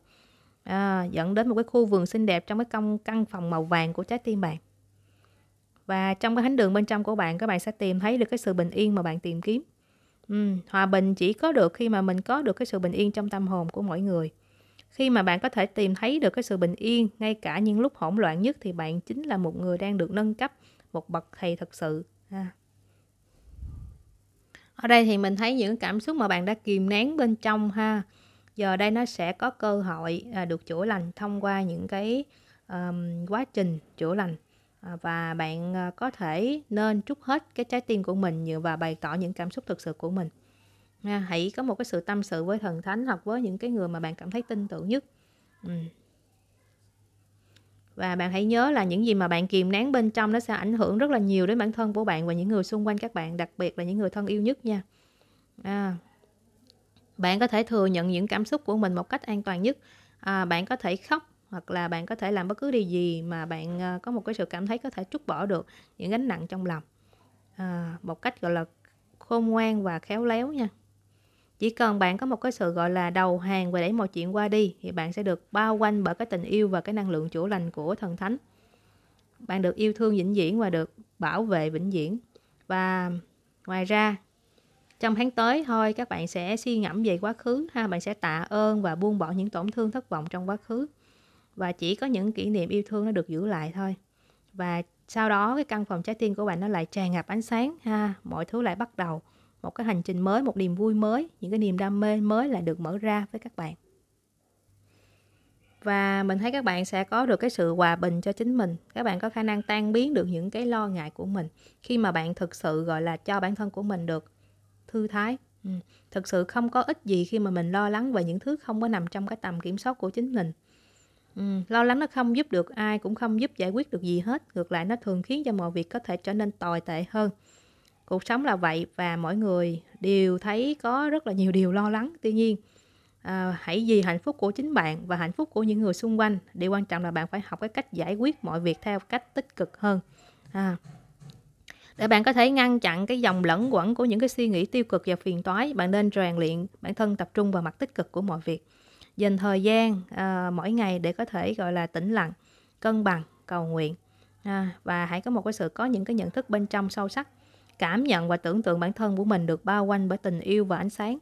[SPEAKER 1] à, dẫn đến một cái khu vườn xinh đẹp trong cái công căn phòng màu vàng của trái tim bạn và trong cái thánh đường bên trong của bạn các bạn sẽ tìm thấy được cái sự bình yên mà bạn tìm kiếm ừ, hòa bình chỉ có được khi mà mình có được cái sự bình yên trong tâm hồn của mỗi người khi mà bạn có thể tìm thấy được cái sự bình yên ngay cả những lúc hỗn loạn nhất thì bạn chính là một người đang được nâng cấp một bậc thầy thật sự à. ở đây thì mình thấy những cảm xúc mà bạn đã kìm nén bên trong ha giờ đây nó sẽ có cơ hội à, được chữa lành thông qua những cái um, quá trình chữa lành à, và bạn à, có thể nên trút hết cái trái tim của mình và bày tỏ những cảm xúc thực sự của mình hãy có một cái sự tâm sự với thần thánh hoặc với những cái người mà bạn cảm thấy tin tưởng nhất và bạn hãy nhớ là những gì mà bạn kìm nén bên trong nó sẽ ảnh hưởng rất là nhiều đến bản thân của bạn và những người xung quanh các bạn đặc biệt là những người thân yêu nhất nha à. bạn có thể thừa nhận những cảm xúc của mình một cách an toàn nhất à, bạn có thể khóc hoặc là bạn có thể làm bất cứ điều gì mà bạn à, có một cái sự cảm thấy có thể trút bỏ được những gánh nặng trong lòng à, một cách gọi là khôn ngoan và khéo léo nha chỉ cần bạn có một cái sự gọi là đầu hàng và để mọi chuyện qua đi thì bạn sẽ được bao quanh bởi cái tình yêu và cái năng lượng chữa lành của thần thánh. Bạn được yêu thương vĩnh viễn và được bảo vệ vĩnh viễn. Và ngoài ra, trong tháng tới thôi các bạn sẽ suy ngẫm về quá khứ ha, bạn sẽ tạ ơn và buông bỏ những tổn thương thất vọng trong quá khứ. Và chỉ có những kỷ niệm yêu thương nó được giữ lại thôi. Và sau đó cái căn phòng trái tim của bạn nó lại tràn ngập ánh sáng ha, mọi thứ lại bắt đầu một cái hành trình mới một niềm vui mới những cái niềm đam mê mới lại được mở ra với các bạn và mình thấy các bạn sẽ có được cái sự hòa bình cho chính mình các bạn có khả năng tan biến được những cái lo ngại của mình khi mà bạn thực sự gọi là cho bản thân của mình được thư thái ừ, thực sự không có ích gì khi mà mình lo lắng về những thứ không có nằm trong cái tầm kiểm soát của chính mình ừ. lo lắng nó không giúp được ai cũng không giúp giải quyết được gì hết ngược lại nó thường khiến cho mọi việc có thể trở nên tồi tệ hơn cuộc sống là vậy và mọi người đều thấy có rất là nhiều điều lo lắng tuy nhiên à, hãy vì hạnh phúc của chính bạn và hạnh phúc của những người xung quanh điều quan trọng là bạn phải học cái cách giải quyết mọi việc theo cách tích cực hơn à, để bạn có thể ngăn chặn cái dòng lẫn quẩn của những cái suy nghĩ tiêu cực và phiền toái bạn nên rèn luyện bản thân tập trung vào mặt tích cực của mọi việc dành thời gian à, mỗi ngày để có thể gọi là tĩnh lặng cân bằng cầu nguyện à, và hãy có một cái sự có những cái nhận thức bên trong sâu sắc cảm nhận và tưởng tượng bản thân của mình được bao quanh bởi tình yêu và ánh sáng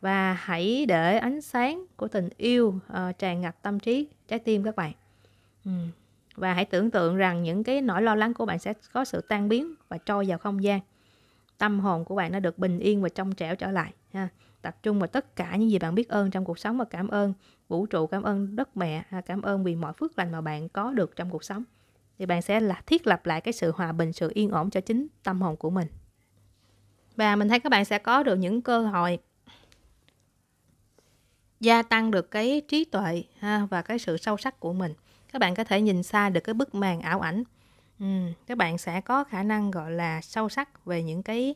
[SPEAKER 1] và hãy để ánh sáng của tình yêu uh, tràn ngập tâm trí trái tim các bạn ừ. và hãy tưởng tượng rằng những cái nỗi lo lắng của bạn sẽ có sự tan biến và trôi vào không gian tâm hồn của bạn nó được bình yên và trong trẻo trở lại ha tập trung vào tất cả những gì bạn biết ơn trong cuộc sống và cảm ơn vũ trụ cảm ơn đất mẹ à, cảm ơn vì mọi phước lành mà bạn có được trong cuộc sống thì bạn sẽ là thiết lập lại cái sự hòa bình sự yên ổn cho chính tâm hồn của mình và mình thấy các bạn sẽ có được những cơ hội gia tăng được cái trí tuệ ha, và cái sự sâu sắc của mình các bạn có thể nhìn xa được cái bức màn ảo ảnh ừ, các bạn sẽ có khả năng gọi là sâu sắc về những cái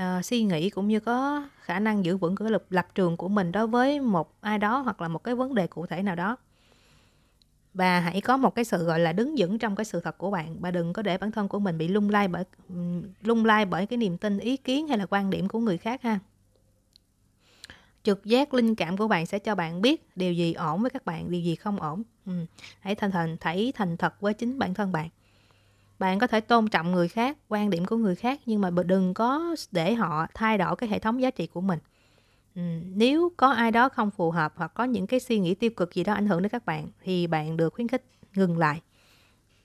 [SPEAKER 1] uh, suy nghĩ cũng như có khả năng giữ vững cái lập, lập trường của mình đối với một ai đó hoặc là một cái vấn đề cụ thể nào đó và hãy có một cái sự gọi là đứng vững trong cái sự thật của bạn và đừng có để bản thân của mình bị lung lay bởi lung lay bởi cái niềm tin ý kiến hay là quan điểm của người khác ha trực giác linh cảm của bạn sẽ cho bạn biết điều gì ổn với các bạn điều gì không ổn ừ. hãy thành thành thấy thành thật với chính bản thân bạn bạn có thể tôn trọng người khác quan điểm của người khác nhưng mà đừng có để họ thay đổi cái hệ thống giá trị của mình Ừ, nếu có ai đó không phù hợp hoặc có những cái suy nghĩ tiêu cực gì đó ảnh hưởng đến các bạn thì bạn được khuyến khích ngừng lại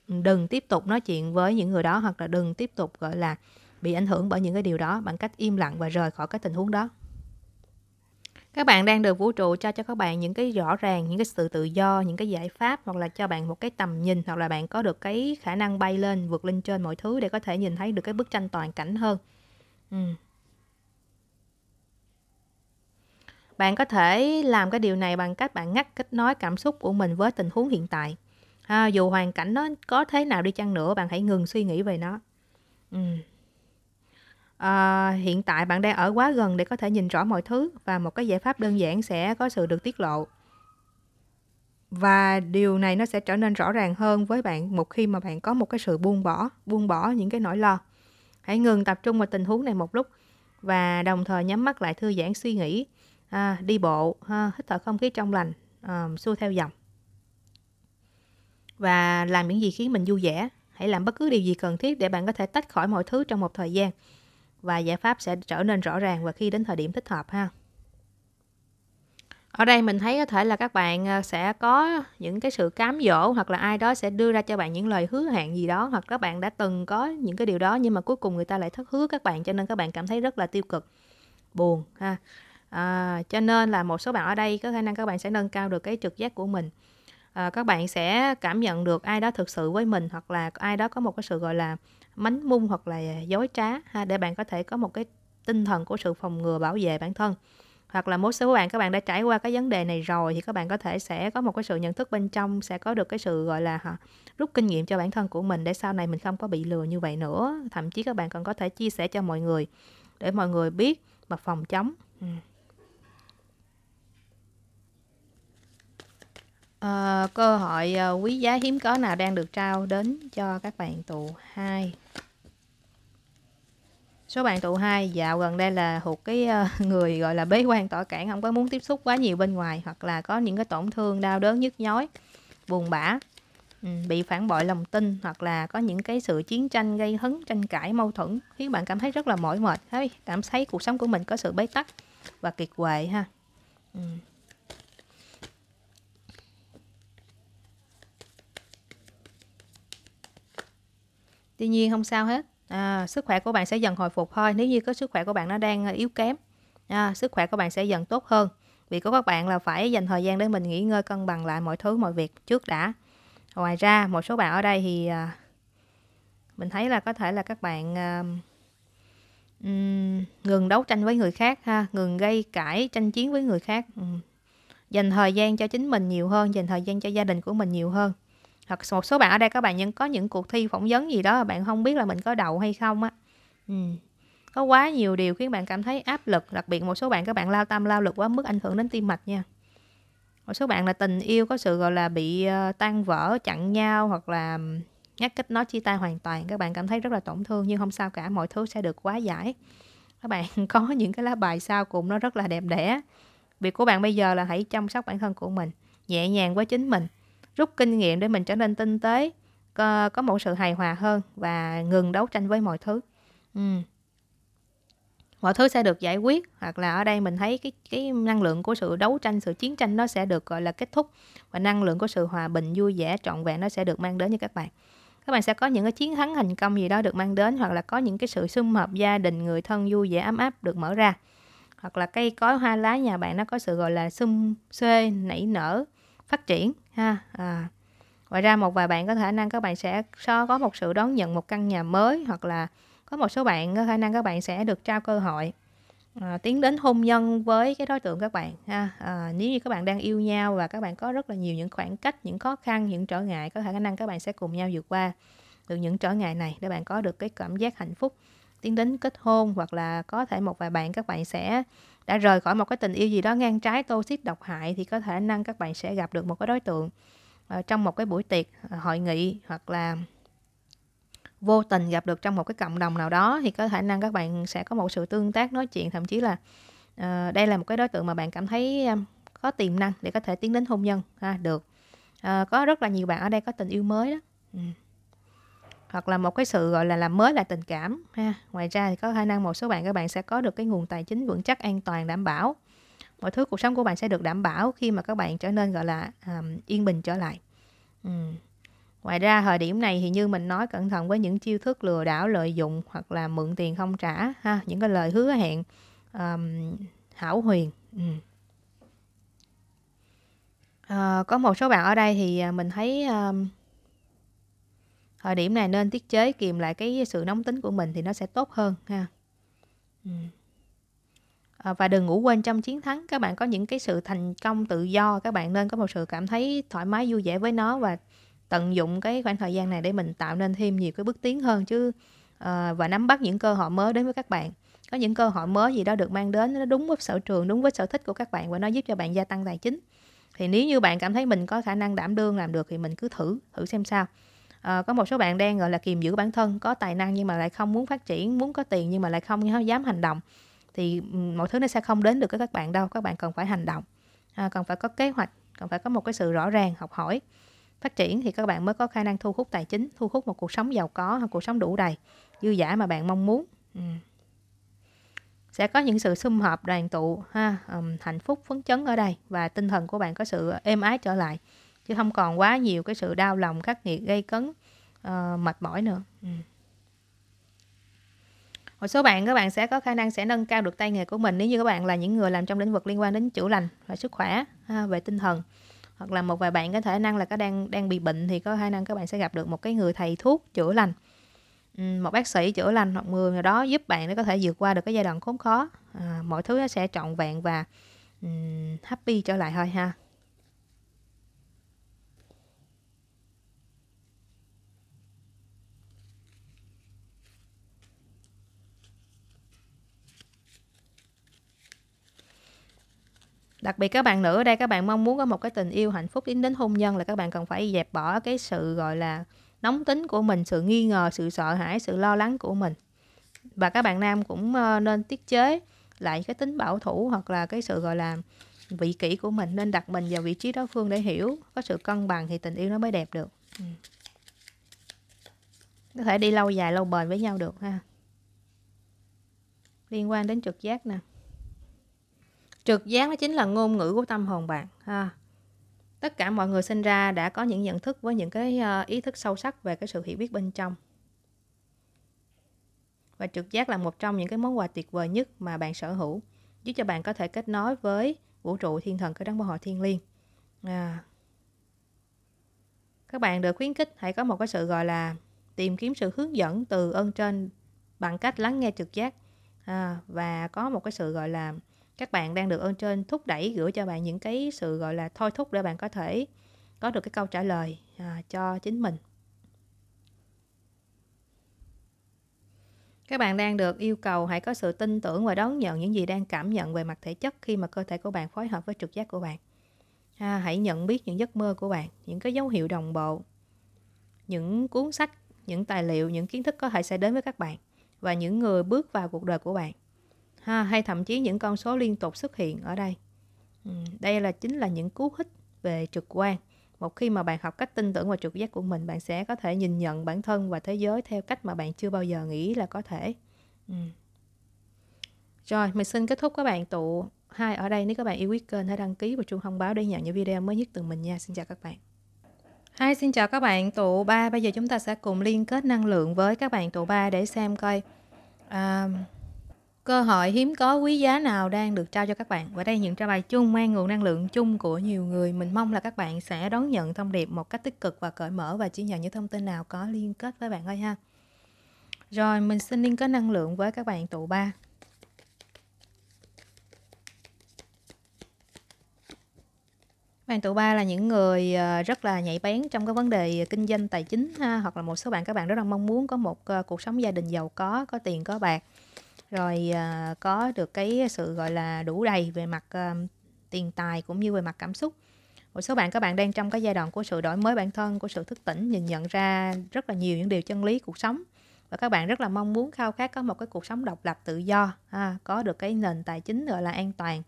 [SPEAKER 1] ừ, đừng tiếp tục nói chuyện với những người đó hoặc là đừng tiếp tục gọi là bị ảnh hưởng bởi những cái điều đó bằng cách im lặng và rời khỏi cái tình huống đó các bạn đang được vũ trụ cho cho các bạn những cái rõ ràng những cái sự tự do những cái giải pháp hoặc là cho bạn một cái tầm nhìn hoặc là bạn có được cái khả năng bay lên vượt lên trên mọi thứ để có thể nhìn thấy được cái bức tranh toàn cảnh hơn ừ. bạn có thể làm cái điều này bằng cách bạn ngắt kết nối cảm xúc của mình với tình huống hiện tại à, dù hoàn cảnh nó có thế nào đi chăng nữa bạn hãy ngừng suy nghĩ về nó à, hiện tại bạn đang ở quá gần để có thể nhìn rõ mọi thứ và một cái giải pháp đơn giản sẽ có sự được tiết lộ và điều này nó sẽ trở nên rõ ràng hơn với bạn một khi mà bạn có một cái sự buông bỏ buông bỏ những cái nỗi lo hãy ngừng tập trung vào tình huống này một lúc và đồng thời nhắm mắt lại thư giãn suy nghĩ à, đi bộ ha, hít thở không khí trong lành à, xuôi theo dòng và làm những gì khiến mình vui vẻ hãy làm bất cứ điều gì cần thiết để bạn có thể tách khỏi mọi thứ trong một thời gian và giải pháp sẽ trở nên rõ ràng và khi đến thời điểm thích hợp ha ở đây mình thấy có thể là các bạn ờ, sẽ có những cái sự cám dỗ hoặc là ai đó sẽ đưa ra cho bạn những lời hứa hẹn gì đó hoặc các bạn đã từng có những cái điều đó nhưng mà cuối cùng người ta lại thất hứa các bạn cho nên các bạn cảm thấy rất là tiêu cực buồn ha à, cho nên là một số bạn ở đây có khả năng các bạn sẽ nâng cao được cái trực giác của mình à, các bạn sẽ cảm nhận được ai đó thực sự với mình hoặc là ai đó có một cái sự gọi là mánh mung hoặc là dối trá ha, để bạn có thể có một cái tinh thần của sự phòng ngừa bảo vệ bản thân hoặc là một số bạn các bạn đã trải qua cái vấn đề này rồi thì các bạn có thể sẽ có một cái sự nhận thức bên trong sẽ có được cái sự gọi là hả, rút kinh nghiệm cho bản thân của mình để sau này mình không có bị lừa như vậy nữa thậm chí các bạn còn có thể chia sẻ cho mọi người để mọi người biết mà phòng chống ừ. À, cơ hội à, quý giá hiếm có nào đang được trao đến cho các bạn tụ 2 Số bạn tụ 2 dạo gần đây là thuộc cái uh, người gọi là bế quan tỏa cản Không có muốn tiếp xúc quá nhiều bên ngoài Hoặc là có những cái tổn thương đau đớn nhức nhói Buồn bã ừ, Bị phản bội lòng tin Hoặc là có những cái sự chiến tranh gây hấn Tranh cãi mâu thuẫn Khiến bạn cảm thấy rất là mỏi mệt thấy Cảm thấy cuộc sống của mình có sự bế tắc Và kiệt quệ ha ừ. tuy nhiên không sao hết à, sức khỏe của bạn sẽ dần hồi phục thôi nếu như có sức khỏe của bạn nó đang à, yếu kém à, sức khỏe của bạn sẽ dần tốt hơn vì có các bạn là phải dành thời gian để mình nghỉ ngơi cân bằng lại mọi thứ mọi việc trước đã ngoài ra một số bạn ở đây thì à, mình thấy là có thể là các bạn à, um, ngừng đấu tranh với người khác ha ngừng gây cãi tranh chiến với người khác um, dành thời gian cho chính mình nhiều hơn dành thời gian cho gia đình của mình nhiều hơn hoặc một số bạn ở đây các bạn nhân có những cuộc thi phỏng vấn gì đó mà bạn không biết là mình có đậu hay không á ừ. có quá nhiều điều khiến bạn cảm thấy áp lực đặc biệt một số bạn các bạn lao tâm lao lực quá mức ảnh hưởng đến tim mạch nha một số bạn là tình yêu có sự gọi là bị ờ, tan vỡ chặn nhau hoặc là ngắt kết nối chia tay hoàn toàn các bạn cảm thấy rất là tổn thương nhưng không sao cả mọi thứ sẽ được quá giải các bạn có những cái lá bài sau cùng nó rất là đẹp đẽ việc của bạn bây giờ là hãy chăm sóc bản thân của mình nhẹ nhàng với chính mình rút kinh nghiệm để mình trở nên tinh tế có, có một sự hài hòa hơn và ngừng đấu tranh với mọi thứ ừ. mọi thứ sẽ được giải quyết hoặc là ở đây mình thấy cái cái năng lượng của sự đấu tranh sự chiến tranh nó sẽ được gọi là kết thúc và năng lượng của sự hòa bình vui vẻ trọn vẹn nó sẽ được mang đến cho các bạn các bạn sẽ có những cái chiến thắng thành công gì đó được mang đến hoặc là có những cái sự sum hợp gia đình người thân vui vẻ ấm áp được mở ra hoặc là cây cối hoa lá nhà bạn nó có sự gọi là sum xuê nảy nở phát triển ha à. ngoài ra một vài bạn có khả năng các bạn sẽ có một sự đón nhận một căn nhà mới hoặc là có một số bạn có khả năng các bạn sẽ được trao cơ hội à, tiến đến hôn nhân với cái đối tượng các bạn ha à, nếu như các bạn đang yêu nhau và các bạn có rất là nhiều những khoảng cách những khó khăn những trở ngại có khả năng các bạn sẽ cùng nhau vượt qua được những trở ngại này để bạn có được cái cảm giác hạnh phúc tiến đến kết hôn hoặc là có thể một vài bạn các bạn sẽ đã rời khỏi một cái tình yêu gì đó ngang trái tô xít độc hại thì có thể năng các bạn sẽ gặp được một cái đối tượng uh, trong một cái buổi tiệc uh, hội nghị hoặc là vô tình gặp được trong một cái cộng đồng nào đó thì có khả năng các bạn sẽ có một sự tương tác nói chuyện thậm chí là uh, đây là một cái đối tượng mà bạn cảm thấy um, có tiềm năng để có thể tiến đến hôn nhân ha, à, được uh, có rất là nhiều bạn ở đây có tình yêu mới đó ừ hoặc là một cái sự gọi là làm mới là tình cảm ha ngoài ra thì có khả năng một số bạn các bạn sẽ có được cái nguồn tài chính vững chắc an toàn đảm bảo mọi thứ cuộc sống của bạn sẽ được đảm bảo khi mà các bạn trở nên gọi là um, yên bình trở lại ừ. ngoài ra thời điểm này thì như mình nói cẩn thận với những chiêu thức lừa đảo lợi dụng hoặc là mượn tiền không trả ha những cái lời hứa hẹn um, hảo huyền ừ. à, có một số bạn ở đây thì à, mình thấy um, thời điểm này nên tiết chế kiềm lại cái sự nóng tính của mình thì nó sẽ tốt hơn ha ừ. à, và đừng ngủ quên trong chiến thắng các bạn có những cái sự thành công tự do các bạn nên có một sự cảm thấy thoải mái vui vẻ với nó và tận dụng cái khoảng thời gian này để mình tạo nên thêm nhiều cái bước tiến hơn chứ à, và nắm bắt những cơ hội mới đến với các bạn có những cơ hội mới gì đó được mang đến nó đúng với sở trường đúng với sở thích của các bạn và nó giúp cho bạn gia tăng tài chính thì nếu như bạn cảm thấy mình có khả năng đảm đương làm được thì mình cứ thử thử xem sao à, có một số bạn đang gọi là kìm giữ bản thân có tài năng nhưng mà lại không muốn phát triển muốn có tiền nhưng mà lại không dám hành động thì mọi thứ nó sẽ không đến được với các bạn đâu các bạn cần phải hành động à, cần phải có kế hoạch cần phải có một cái sự rõ ràng học hỏi phát triển thì các bạn mới có khả năng thu hút tài chính thu hút một cuộc sống giàu có hoặc cuộc sống đủ đầy dư giả mà bạn mong muốn ừ. sẽ có những sự sum họp đoàn tụ ha um, hạnh phúc phấn chấn ở đây và tinh thần của bạn có sự êm ái trở lại chứ không còn quá nhiều cái sự đau lòng khắc nghiệt gây cấn uh, mệt mỏi nữa ừ. một số bạn các bạn sẽ có khả năng sẽ nâng cao được tay nghề của mình nếu như các bạn là những người làm trong lĩnh vực liên quan đến chữa lành và sức khỏe ha, về tinh thần hoặc là một vài bạn có thể năng là có đang đang bị bệnh thì có khả năng các bạn sẽ gặp được một cái người thầy thuốc chữa lành ừ, một bác sĩ chữa lành hoặc người nào đó giúp bạn để có thể vượt qua được cái giai đoạn khốn khó à, mọi thứ nó sẽ trọn vẹn và um, happy trở lại thôi ha đặc biệt các bạn nữ ở đây các bạn mong muốn có một cái tình yêu hạnh phúc đến đến hôn nhân là các bạn cần phải dẹp bỏ cái sự gọi là nóng tính của mình sự nghi ngờ sự sợ hãi sự lo lắng của mình và các bạn nam cũng ờ, nên tiết chế lại cái tính bảo thủ hoặc là cái sự gọi là vị kỷ của mình nên đặt mình vào vị trí đối phương để hiểu có sự cân bằng thì tình yêu nó mới đẹp được ừ. có thể đi lâu dài lâu bền với nhau được ha liên quan đến trực giác nè Trực giác nó chính là ngôn ngữ của tâm hồn bạn. Ha. Tất cả mọi người sinh ra đã có những nhận thức với những cái ờ, ý thức sâu sắc về cái sự hiểu biết bên trong. Và trực giác là một trong những cái món quà tuyệt vời nhất mà bạn sở hữu, giúp cho bạn có thể kết nối với vũ trụ thiên thần cái đấng bảo hộ thiên liêng. À. Các bạn được khuyến khích hãy có một cái sự gọi là tìm kiếm sự hướng dẫn từ ơn trên bằng cách lắng nghe trực giác à, và có một cái sự gọi là các bạn đang được ơn trên thúc đẩy gửi cho bạn những cái sự gọi là thôi thúc để bạn có thể có được cái câu trả lời à, cho chính mình các bạn đang được yêu cầu hãy có sự tin tưởng và đón nhận những gì đang cảm nhận về mặt thể chất khi mà cơ thể của bạn phối hợp với trực giác của bạn à, hãy nhận biết những giấc mơ của bạn những cái dấu hiệu đồng bộ những cuốn sách những tài liệu những kiến thức có thể sẽ đến với các bạn và những người bước vào cuộc đời của bạn ha, hay thậm chí những con số liên tục xuất hiện ở đây. Ừ, đây là chính là những cú hích về trực quan. Một khi mà bạn học cách tin tưởng vào trực giác của mình, bạn sẽ có thể nhìn nhận bản thân và thế giới theo cách mà bạn chưa bao giờ nghĩ là có thể. Ừ. Rồi, mình xin kết thúc các bạn tụ hai ở đây. Nếu các bạn yêu quý kênh, hãy đăng ký và chuông thông báo để nhận những video mới nhất từ mình nha. Xin chào các bạn. Hai, xin chào các bạn tụ 3. Bây giờ chúng ta sẽ cùng liên kết năng lượng với các bạn tụ 3 để xem coi... Uh, Cơ hội hiếm có quý giá nào đang được trao cho các bạn? Và đây những trao bài chung mang nguồn năng lượng chung của nhiều người. Mình mong là các bạn sẽ đón nhận thông điệp một cách tích cực và cởi mở và chỉ nhận những thông tin nào có liên kết với bạn thôi ha. Rồi mình xin liên kết năng lượng với các bạn tụ 3. Bạn tụ ba là những người ờ, rất là nhạy bén trong cái vấn đề kinh doanh tài chính ha, hoặc là một số bạn các bạn rất là mong muốn có một ờ, cuộc sống gia đình giàu có, có tiền có bạc rồi à, có được cái sự gọi là đủ đầy về mặt à, tiền tài cũng như về mặt cảm xúc một số bạn các bạn đang trong cái giai đoạn của sự đổi mới bản thân của sự thức tỉnh nhìn nhận ra rất là nhiều những điều chân lý cuộc sống và các bạn rất là mong muốn khao khát có một cái cuộc sống độc lập tự do à, có được cái nền tài chính gọi là an toàn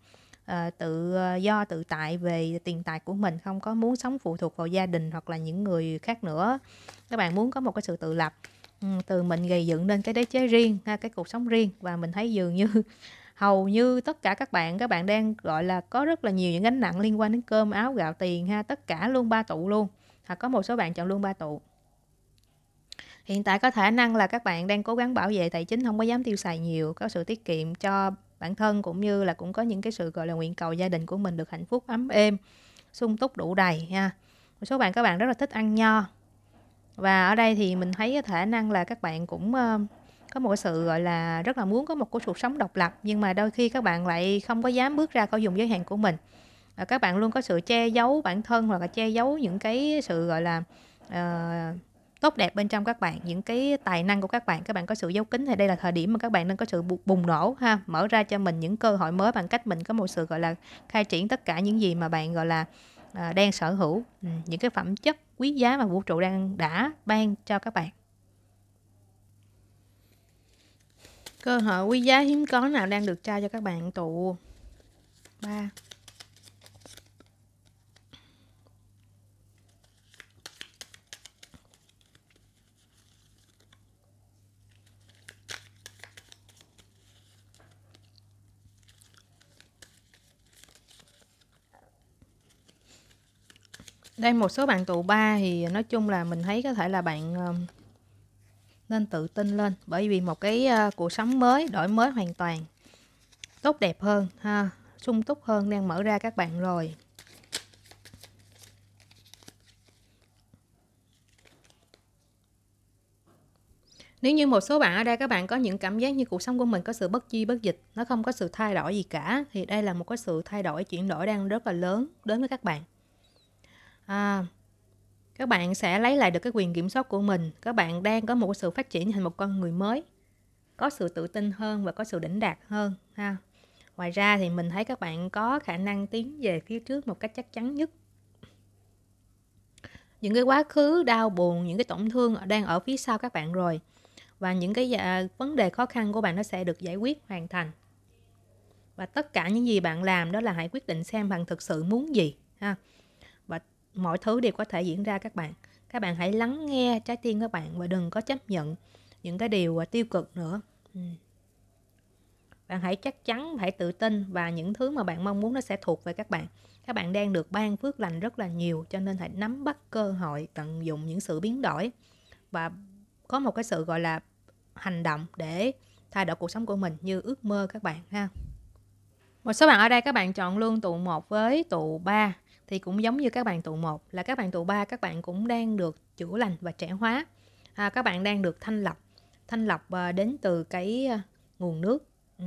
[SPEAKER 1] à, tự do tự tại về tiền tài của mình không có muốn sống phụ thuộc vào gia đình hoặc là những người khác nữa các bạn muốn có một cái sự tự lập Ừ, từ mình gây dựng nên cái đế chế riêng ha cái cuộc sống riêng và mình thấy dường như hầu như tất cả các bạn các bạn đang gọi là có rất là nhiều những gánh nặng liên quan đến cơm áo gạo tiền ha tất cả luôn ba tụ luôn hoặc có một số bạn chọn luôn ba tụ hiện tại có khả năng là các bạn đang cố gắng bảo vệ tài chính không có dám tiêu xài nhiều có sự tiết kiệm cho bản thân cũng như là cũng có những cái sự gọi là nguyện cầu gia đình của mình được hạnh phúc ấm êm sung túc đủ đầy ha một số bạn các bạn rất là thích ăn nho và ở đây thì mình thấy có thể năng là các bạn cũng ờ, có một sự gọi là rất là muốn có một cuộc sống độc lập nhưng mà đôi khi các bạn lại không có dám bước ra khỏi vùng giới hạn của mình các bạn luôn có sự che giấu bản thân hoặc là che giấu những cái sự gọi là uh, tốt đẹp bên trong các bạn những cái tài năng của các bạn các bạn có sự giấu kín thì đây là thời điểm mà các bạn nên có sự bùng nổ ha mở ra cho mình những cơ hội mới bằng cách mình có một sự gọi là khai triển tất cả những gì mà bạn gọi là à, đang sở hữu ừ, những cái phẩm chất quý giá mà vũ trụ đang đã ban cho các bạn cơ hội quý giá hiếm có nào đang được trao cho các bạn tụ ba đây một số bạn tụ ba thì nói chung là mình thấy có thể là bạn ờ, nên tự tin lên bởi vì một cái ờ, cuộc sống mới đổi mới hoàn toàn tốt đẹp hơn ha sung túc hơn đang mở ra các bạn rồi Nếu như một số bạn ở đây các bạn có những cảm giác như cuộc sống của mình có sự bất chi bất dịch, nó không có sự thay đổi gì cả thì đây là một cái sự thay đổi chuyển đổi đang rất là lớn đến với các bạn à, các bạn sẽ lấy lại được cái quyền kiểm soát của mình các bạn đang có một sự phát triển thành một con người mới có sự tự tin hơn và có sự đỉnh đạt hơn ha ngoài ra thì mình thấy các bạn có khả năng tiến về phía trước một cách chắc chắn nhất những cái quá khứ đau buồn những cái tổn thương đang ở phía sau các bạn rồi và những cái à, vấn đề khó khăn của bạn nó sẽ được giải quyết hoàn thành và tất cả những gì bạn làm đó là hãy quyết định xem bạn thực sự muốn gì ha mọi thứ đều có thể diễn ra các bạn các bạn hãy lắng nghe trái tim các bạn và đừng có chấp nhận những cái điều à, tiêu cực nữa ừ. bạn hãy chắc chắn hãy tự tin và những thứ mà bạn mong muốn nó sẽ thuộc về các bạn các bạn đang được ban phước lành rất là nhiều cho nên hãy nắm bắt cơ hội tận dụng những sự biến đổi và có một cái sự gọi là hành động để thay đổi cuộc sống của mình như ước mơ các bạn ha một số bạn ở đây các bạn chọn luôn tụ 1 với tụ 3 thì cũng giống như các bạn tụ 1 là các bạn tụ 3 các bạn cũng đang được chữa lành và trẻ hóa à, các bạn đang được thanh lọc thanh lọc à, đến từ cái à, nguồn nước ừ.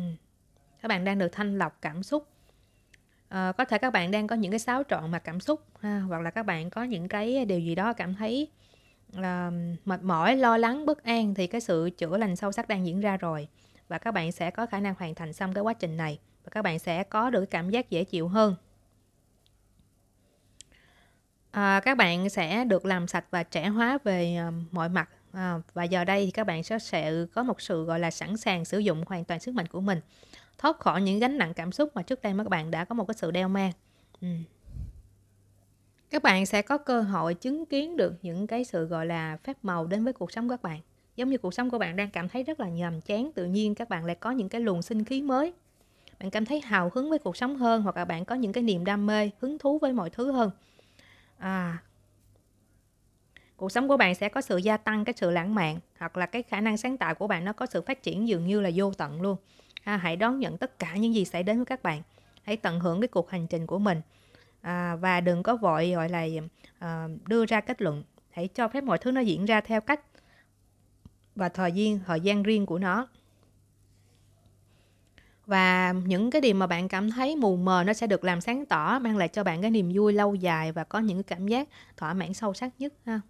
[SPEAKER 1] các bạn đang được thanh lọc cảm xúc à, có thể các bạn đang có những cái xáo trộn mà cảm xúc ha, hoặc là các bạn có những cái điều gì đó cảm thấy là mệt mỏi lo lắng bất an thì cái sự chữa lành sâu sắc đang diễn ra rồi và các bạn sẽ có khả năng hoàn thành xong cái quá trình này và các bạn sẽ có được cảm giác dễ chịu hơn À, các bạn sẽ được làm sạch và trẻ hóa về à, mọi mặt à, và giờ đây thì các bạn sẽ, sẽ có một sự gọi là sẵn sàng sử dụng hoàn toàn sức mạnh của mình thoát khỏi những gánh nặng cảm xúc mà trước đây mà các bạn đã có một cái sự đeo mang ừ. các bạn sẽ có cơ hội chứng kiến được những cái sự gọi là phép màu đến với cuộc sống của các bạn giống như cuộc sống của bạn đang cảm thấy rất là nhàm chán tự nhiên các bạn lại có những cái luồng sinh khí mới bạn cảm thấy hào hứng với cuộc sống hơn hoặc là bạn có những cái niềm đam mê hứng thú với mọi thứ hơn à, cuộc sống của bạn sẽ có sự gia tăng cái sự lãng mạn hoặc là cái khả năng sáng tạo của bạn nó có sự phát triển dường như là vô tận luôn à, hãy đón nhận tất cả những gì xảy đến với các bạn hãy tận hưởng cái cuộc hành trình của mình à, và đừng có vội gọi là à, đưa ra kết luận hãy cho phép mọi thứ nó diễn ra theo cách và thời gian thời gian riêng của nó và những cái điều mà bạn cảm thấy mù mờ nó sẽ được làm sáng tỏ mang lại cho bạn cái niềm vui lâu dài và có những cái cảm giác thỏa mãn sâu sắc nhất ha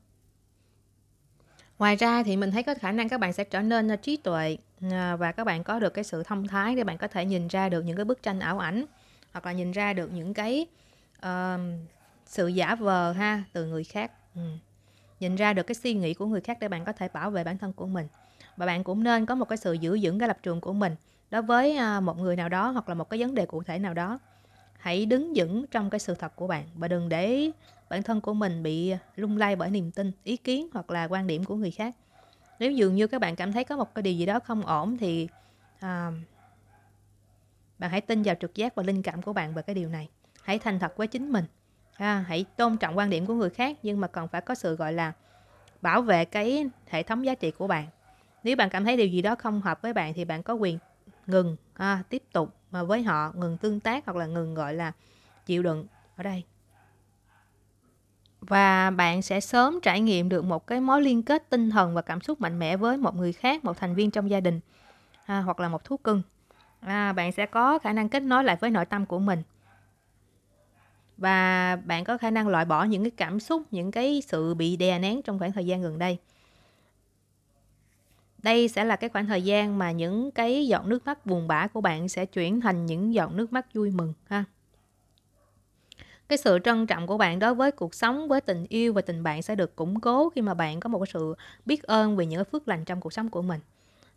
[SPEAKER 1] ngoài ra thì mình thấy có khả năng các bạn sẽ trở nên à, trí tuệ à, và các bạn có được cái sự thông thái để bạn có thể nhìn ra được những cái bức tranh ảo ảnh hoặc là nhìn ra được những cái uh, sự giả vờ ha từ người khác ừ. nhìn ra được cái suy nghĩ của người khác để bạn có thể bảo vệ bản thân của mình và bạn cũng nên có một cái sự giữ vững cái lập trường của mình đối với à, một người nào đó hoặc là một cái vấn đề cụ thể nào đó hãy đứng vững trong cái sự thật của bạn và đừng để bản thân của mình bị lung lay bởi niềm tin ý kiến hoặc là quan điểm của người khác nếu dường như các bạn cảm thấy có một cái điều gì đó không ổn thì à, bạn hãy tin vào trực giác và linh cảm của bạn về cái điều này hãy thành thật với chính mình à, hãy tôn trọng quan điểm của người khác nhưng mà còn phải có sự gọi là bảo vệ cái hệ thống giá trị của bạn nếu bạn cảm thấy điều gì đó không hợp với bạn thì bạn có quyền ngừng à, tiếp tục mà với họ ngừng tương tác hoặc là ngừng gọi là chịu đựng ở đây và bạn sẽ sớm trải nghiệm được một cái mối liên kết tinh thần và cảm xúc mạnh mẽ với một người khác một thành viên trong gia đình à, hoặc là một thú cưng à, bạn sẽ có khả năng kết nối lại với nội tâm của mình và bạn có khả năng loại bỏ những cái cảm xúc những cái sự bị đè nén trong khoảng thời gian gần đây đây sẽ là cái khoảng thời gian mà những cái giọt nước mắt buồn bã của bạn sẽ chuyển thành những giọt nước mắt vui mừng ha cái sự trân trọng của bạn đối với cuộc sống với tình yêu và tình bạn sẽ được củng cố khi mà bạn có một cái sự biết ơn về những phước lành trong cuộc sống của mình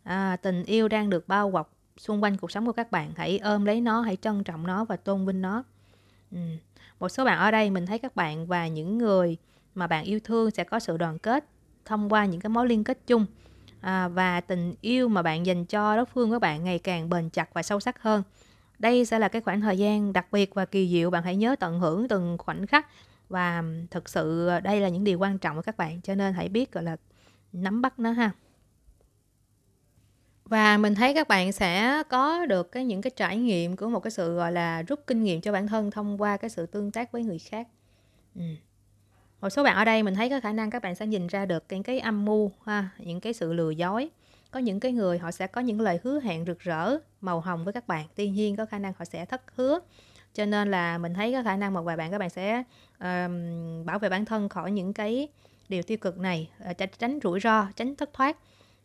[SPEAKER 1] à, tình yêu đang được bao bọc xung quanh cuộc sống của các bạn hãy ôm lấy nó hãy trân trọng nó và tôn vinh nó ừ. một số bạn ở đây mình thấy các bạn và những người mà bạn yêu thương sẽ có sự đoàn kết thông qua những cái mối liên kết chung à, và tình yêu mà bạn dành cho đối phương của bạn ngày càng bền chặt và sâu sắc hơn. Đây sẽ là cái khoảng thời gian đặc biệt và kỳ diệu, bạn hãy nhớ tận hưởng từng khoảnh khắc và thực sự ờ, đây là những điều quan trọng của các bạn cho nên hãy biết gọi là nắm bắt nó ha và mình thấy các bạn sẽ có được cái những cái trải nghiệm của một cái sự gọi là rút kinh nghiệm cho bản thân thông qua cái sự tương tác với người khác ừ một số bạn ở đây mình thấy có khả năng các bạn sẽ nhìn ra được những cái âm mưu ha những cái sự lừa dối có những cái người họ sẽ có những lời hứa hẹn rực rỡ màu hồng với các bạn tuy nhiên có khả năng họ sẽ thất hứa cho nên là mình thấy có khả năng một vài bạn các bạn sẽ um, bảo vệ bản thân khỏi những cái điều tiêu cực này ờ, tránh rủi ro tránh thất thoát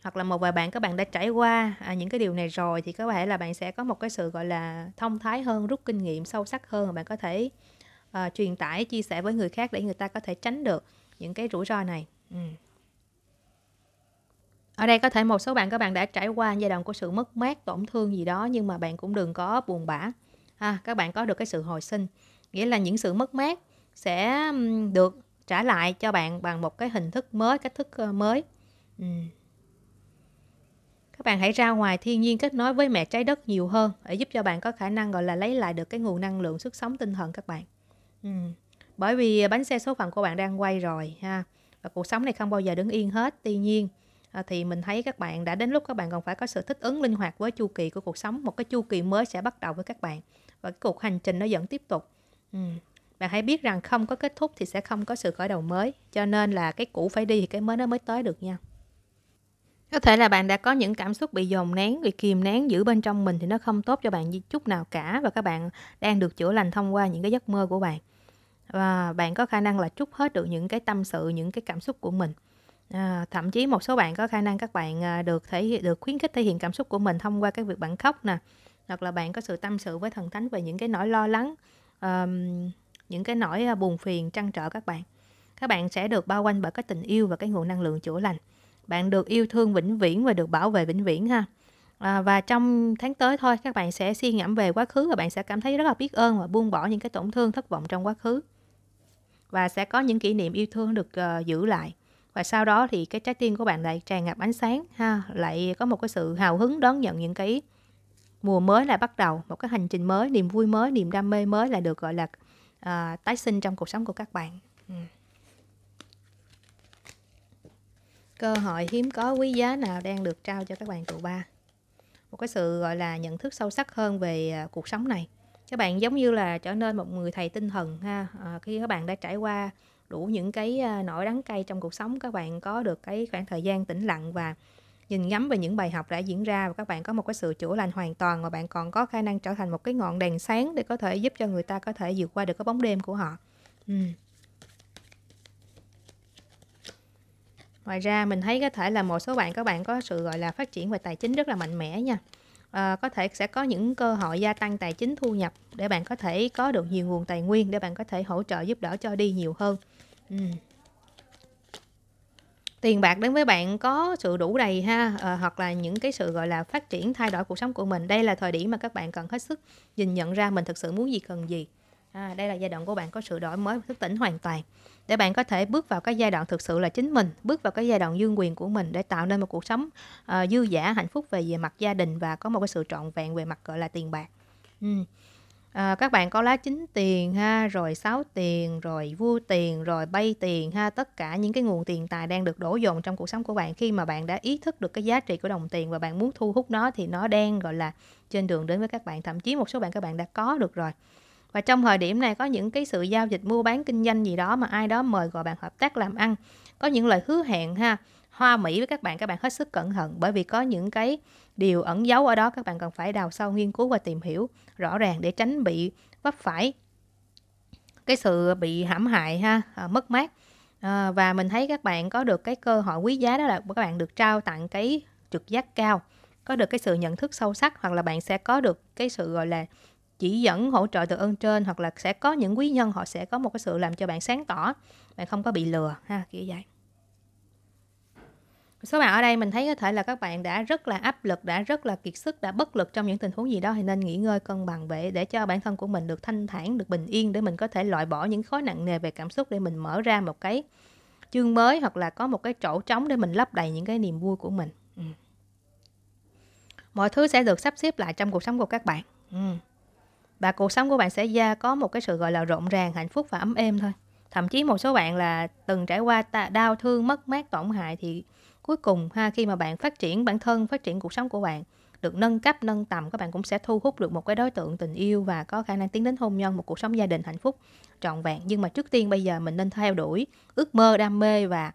[SPEAKER 1] hoặc là một vài bạn các bạn đã trải qua à, những cái điều này rồi thì có thể là bạn sẽ có một cái sự gọi là thông thái hơn rút kinh nghiệm sâu sắc hơn và bạn có thể uh, truyền tải chia sẻ với người khác để người ta có thể tránh được những cái rủi ro này ừ. ở đây có thể một số bạn các bạn đã trải qua giai đoạn của sự mất mát tổn thương gì đó nhưng mà bạn cũng đừng có buồn bã ha, à, các bạn có được cái sự hồi sinh nghĩa là những sự mất mát sẽ được trả lại cho bạn bằng một cái hình thức mới cách thức ờ, mới ừ. các bạn hãy ra ngoài thiên nhiên kết nối với mẹ trái đất nhiều hơn để giúp cho bạn có khả năng gọi là lấy lại được cái nguồn năng lượng sức sống tinh thần các bạn Ừ. Bởi vì bánh xe số phận của bạn đang quay rồi ha, và cuộc sống này không bao giờ đứng yên hết. Tuy nhiên, à, thì mình thấy các bạn đã đến lúc các bạn còn phải có sự thích ứng linh hoạt với chu kỳ của cuộc sống, một cái chu kỳ mới sẽ bắt đầu với các bạn và cái cuộc hành trình nó vẫn tiếp tục. Ừ. Bạn hãy biết rằng không có kết thúc thì sẽ không có sự khởi đầu mới, cho nên là cái cũ phải đi thì cái mới nó mới tới được nha. Có thể là bạn đã có những cảm xúc bị dồn nén, bị kìm nén giữ bên trong mình thì nó không tốt cho bạn chút nào cả và các bạn đang được chữa lành thông qua những cái giấc mơ của bạn. Và bạn có khả năng là trút hết được những cái tâm sự, những cái cảm xúc của mình. À, thậm chí một số bạn có khả năng các bạn à, được thể được khuyến khích thể hiện cảm xúc của mình thông qua cái việc bạn khóc nè, hoặc là bạn có sự tâm sự với thần thánh về những cái nỗi lo lắng, um, những cái nỗi à, buồn phiền trăn trở các bạn. Các bạn sẽ được bao quanh bởi cái tình yêu và cái nguồn năng lượng chữa lành bạn được yêu thương vĩnh viễn và được bảo vệ vĩnh viễn ha à, và trong tháng tới thôi các bạn sẽ suy ngẫm về quá khứ và bạn sẽ cảm thấy rất là biết ơn và buông bỏ những cái tổn thương thất vọng trong quá khứ và sẽ có những kỷ niệm yêu thương được uh, giữ lại và sau đó thì cái trái tim của bạn lại tràn ngập ánh sáng ha lại có một cái sự hào hứng đón nhận những cái mùa mới lại bắt đầu một cái hành trình mới niềm vui mới niềm đam mê mới lại được gọi là uh, tái sinh trong cuộc sống của các bạn ừ. cơ hội hiếm có quý giá nào đang được trao cho các bạn tụ ba một cái sự gọi là nhận thức sâu sắc hơn về à, cuộc sống này các bạn giống như là trở nên một người thầy tinh thần ha à, khi các bạn đã trải qua đủ những cái à, nỗi đắng cay trong cuộc sống các bạn có được cái khoảng thời gian tĩnh lặng và nhìn ngắm về những bài học đã diễn ra và các bạn có một cái sự chữa lành hoàn toàn và bạn còn có khả năng trở thành một cái ngọn đèn sáng để có thể giúp cho người ta có thể vượt qua được cái bóng đêm của họ. Ừ. Ngoài ra mình thấy có thể là một số bạn các bạn có sự gọi là phát triển về tài chính rất là mạnh mẽ nha. À, có thể sẽ có những cơ hội gia tăng tài chính thu nhập để bạn có thể có được nhiều nguồn tài nguyên để bạn có thể hỗ trợ giúp đỡ cho đi nhiều hơn. Ừ. Tiền bạc đến với bạn có sự đủ đầy ha à, hoặc là những cái sự gọi là phát triển thay đổi cuộc sống của mình. Đây là thời điểm mà các bạn cần hết sức nhìn nhận ra mình thực sự muốn gì cần gì. À, đây là giai đoạn của bạn có sự đổi mới thức tỉnh hoàn toàn để bạn có thể bước vào cái giai đoạn thực sự là chính mình bước vào cái giai đoạn dương quyền của mình để tạo nên một cuộc sống uh, dư giả hạnh phúc về, về mặt gia đình và có một cái sự trọn vẹn về mặt gọi là tiền bạc ừ. À, các bạn có lá chín tiền ha rồi sáu tiền rồi vua tiền rồi bay tiền ha tất cả những cái nguồn tiền tài đang được đổ dồn trong cuộc sống của bạn khi mà bạn đã ý thức được cái giá trị của đồng tiền và bạn muốn thu hút nó thì nó đang gọi là trên đường đến với các bạn thậm chí một số bạn các bạn đã có được rồi và trong thời điểm này có những cái sự giao dịch mua bán kinh doanh gì đó mà ai đó mời gọi bạn hợp tác làm ăn có những lời hứa hẹn ha hoa mỹ với các bạn các bạn hết sức cẩn thận bởi vì có những cái điều ẩn giấu ở đó các bạn cần phải đào sâu nghiên cứu và tìm hiểu rõ ràng để tránh bị vấp phải cái sự bị hãm hại ha à, mất mát à, và mình thấy các bạn có được cái cơ hội quý giá đó là các bạn được trao tặng cái trực giác cao có được cái sự nhận thức sâu sắc hoặc là bạn sẽ có được cái sự gọi là chỉ dẫn hỗ trợ từ ơn trên hoặc là sẽ có những quý nhân họ sẽ có một cái sự làm cho bạn sáng tỏ bạn không có bị lừa ha kiểu vậy số bạn ở đây mình thấy có thể là các bạn đã rất là áp lực đã rất là kiệt sức đã bất lực trong những tình huống gì đó thì nên nghỉ ngơi cân bằng về để cho bản thân của mình được thanh thản được bình yên để mình có thể loại bỏ những khối nặng nề về cảm xúc để mình mở ra một cái chương mới hoặc là có một cái chỗ trống để mình lấp đầy những cái niềm vui của mình ừ. mọi thứ sẽ được sắp xếp lại trong cuộc sống của các bạn ừ và cuộc sống của bạn sẽ ra có một cái sự gọi là rộn ràng, hạnh phúc và ấm êm thôi. Thậm chí một số bạn là từng trải qua đau thương, mất mát, tổn hại thì cuối cùng ha khi mà bạn phát triển bản thân, phát triển cuộc sống của bạn được nâng cấp, nâng tầm các bạn cũng sẽ thu hút được một cái đối tượng tình yêu và có khả năng tiến đến hôn nhân, một cuộc sống gia đình hạnh phúc trọn vẹn. Nhưng mà trước tiên bây giờ mình nên theo đuổi ước mơ, đam mê và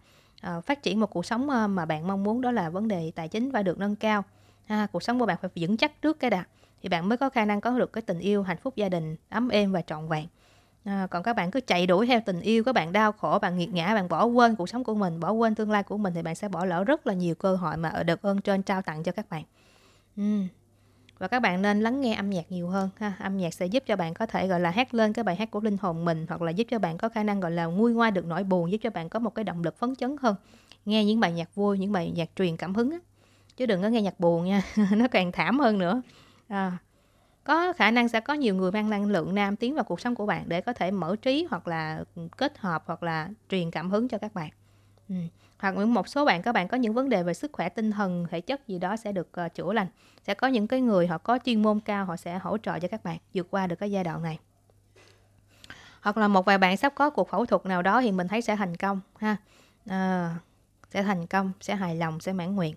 [SPEAKER 1] uh, phát triển một cuộc sống ờ, mà bạn mong muốn đó là vấn đề tài chính và được nâng cao. Ha, cuộc sống của bạn phải vững chắc trước cái đã thì bạn mới có khả năng có được cái tình yêu hạnh phúc gia đình ấm êm và trọn vẹn à, còn các bạn cứ chạy đuổi theo tình yêu các bạn đau khổ bạn nghiệt ngã bạn bỏ quên cuộc sống của mình bỏ quên tương lai của mình thì bạn sẽ bỏ lỡ rất là nhiều cơ hội mà ở được ơn trên trao tặng cho các bạn ừ. và các bạn nên lắng nghe âm nhạc nhiều hơn ha âm nhạc sẽ giúp cho bạn có thể gọi là hát lên cái bài hát của linh hồn mình hoặc là giúp cho bạn có khả năng gọi là nguôi ngoai được nỗi buồn giúp cho bạn có một cái động lực phấn chấn hơn nghe những bài nhạc vui những bài nhạc truyền cảm hứng chứ đừng có nghe nhạc buồn nha nó càng thảm hơn nữa à, có khả năng sẽ có nhiều người mang năng lượng nam tiến vào cuộc sống của bạn để có thể mở trí hoặc là ừ, kết hợp hoặc là truyền cảm hứng cho các bạn ừ. hoặc một số bạn các bạn có những vấn đề về sức khỏe tinh thần thể chất gì đó sẽ được uh, chữa lành sẽ có những cái người họ có chuyên môn cao họ sẽ hỗ trợ cho các bạn vượt qua được cái giai đoạn này hoặc là một vài bạn sắp có cuộc phẫu thuật nào đó thì mình thấy sẽ thành công ha à, sẽ thành công sẽ hài lòng sẽ mãn nguyện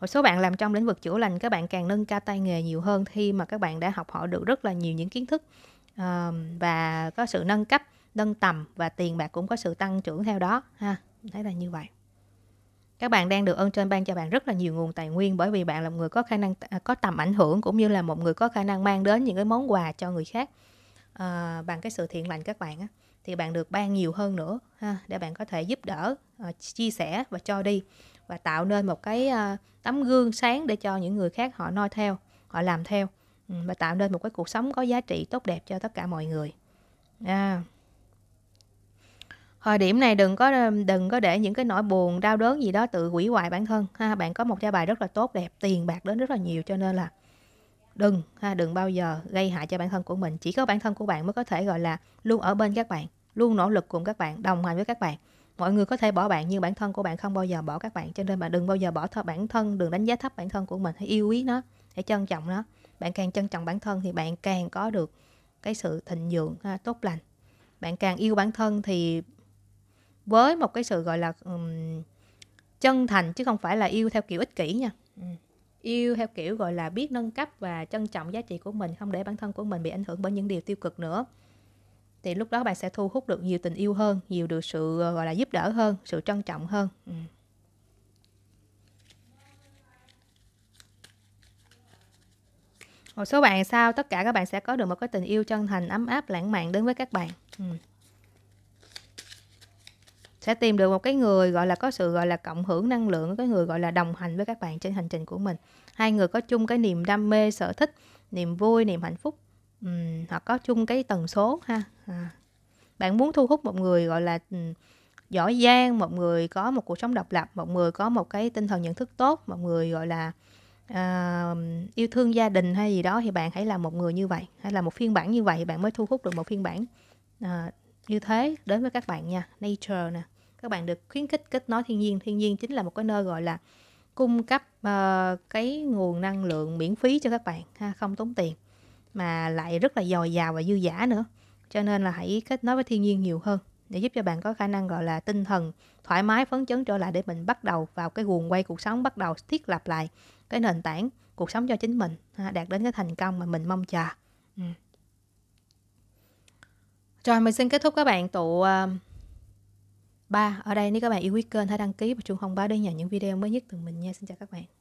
[SPEAKER 1] một số bạn làm trong lĩnh vực chữa lành các bạn càng nâng cao tay nghề nhiều hơn khi mà các bạn đã học hỏi được rất là nhiều những kiến thức uh, và có sự nâng cấp nâng tầm và tiền bạc cũng có sự tăng trưởng theo đó ha thấy là như vậy các bạn đang được ơn trên ban cho bạn rất là nhiều nguồn tài nguyên bởi vì bạn là một người có khả năng à, có tầm ảnh hưởng cũng như là một người có khả năng mang đến những cái món quà cho người khác à, bằng cái sự thiện lành các bạn á, thì bạn được ban nhiều hơn nữa ha để bạn có thể giúp đỡ à, chia sẻ và cho đi và tạo nên một cái ờ, tấm gương sáng để cho những người khác họ noi theo họ làm theo ừ, và tạo nên một cái cuộc sống có giá trị tốt đẹp cho tất cả mọi người à. thời điểm này đừng có ờ, đừng có để những cái nỗi buồn đau đớn gì đó tự hủy hoại bản thân ha bạn có một gia bài rất là tốt đẹp tiền bạc đến rất là nhiều cho nên là đừng ha đừng bao giờ gây hại cho bản thân của mình chỉ có bản thân của bạn mới có thể gọi là luôn ở bên các bạn luôn nỗ lực cùng các bạn đồng hành với các bạn mọi người có thể bỏ bạn nhưng bản thân của bạn không bao giờ bỏ các bạn cho nên bạn đừng bao giờ bỏ th- bản thân đừng đánh giá thấp bản thân của mình hãy yêu quý nó hãy trân trọng nó bạn càng trân trọng bản thân thì bạn càng có được cái sự thịnh vượng tốt lành bạn càng yêu bản thân thì với một cái sự gọi là um, chân thành chứ không phải là yêu theo kiểu ích kỷ nha ừ. yêu theo kiểu gọi là biết nâng cấp và trân trọng giá trị của mình không để bản thân của mình bị ảnh hưởng bởi những điều tiêu cực nữa thì lúc đó bạn sẽ thu hút được nhiều tình yêu hơn nhiều được sự ờ, gọi là giúp đỡ hơn sự trân trọng hơn ừ. một số bạn sao tất cả các bạn sẽ có được một cái tình yêu chân thành ấm áp lãng mạn đến với các bạn ừ. sẽ tìm được một cái người gọi là có sự gọi là cộng hưởng năng lượng cái người gọi là đồng hành với các bạn trên hành trình của mình hai người có chung cái niềm đam mê sở thích niềm vui niềm hạnh phúc um, hoặc có chung cái tần số ha à. bạn muốn thu hút một người gọi là um, giỏi giang một người có một cuộc sống độc lập một người có một cái tinh thần nhận thức tốt một người gọi là uh, yêu thương gia đình hay gì đó thì bạn hãy là một người như vậy hay là một phiên bản như vậy thì bạn mới thu hút được một phiên bản uh, như thế đến với các bạn nha nature nè các bạn được khuyến khích kết nối thiên nhiên thiên nhiên chính là một cái nơi gọi là cung cấp uh, cái nguồn năng lượng miễn phí cho các bạn ha không tốn tiền mà lại rất là dồi dào và dư giả nữa cho nên là hãy kết nối với thiên nhiên nhiều hơn để giúp cho bạn có khả năng gọi là tinh thần thoải mái phấn chấn trở lại để mình bắt đầu vào cái guồng quay cuộc sống bắt đầu thiết lập lại cái nền tảng cuộc sống cho chính mình đạt đến cái thành công mà mình mong chờ ừ. rồi mình xin kết thúc các bạn tụ ờ, ba ở đây nếu các bạn yêu quý kênh hãy đăng ký và chuông thông báo để nhận những video mới nhất từ mình nha xin chào các bạn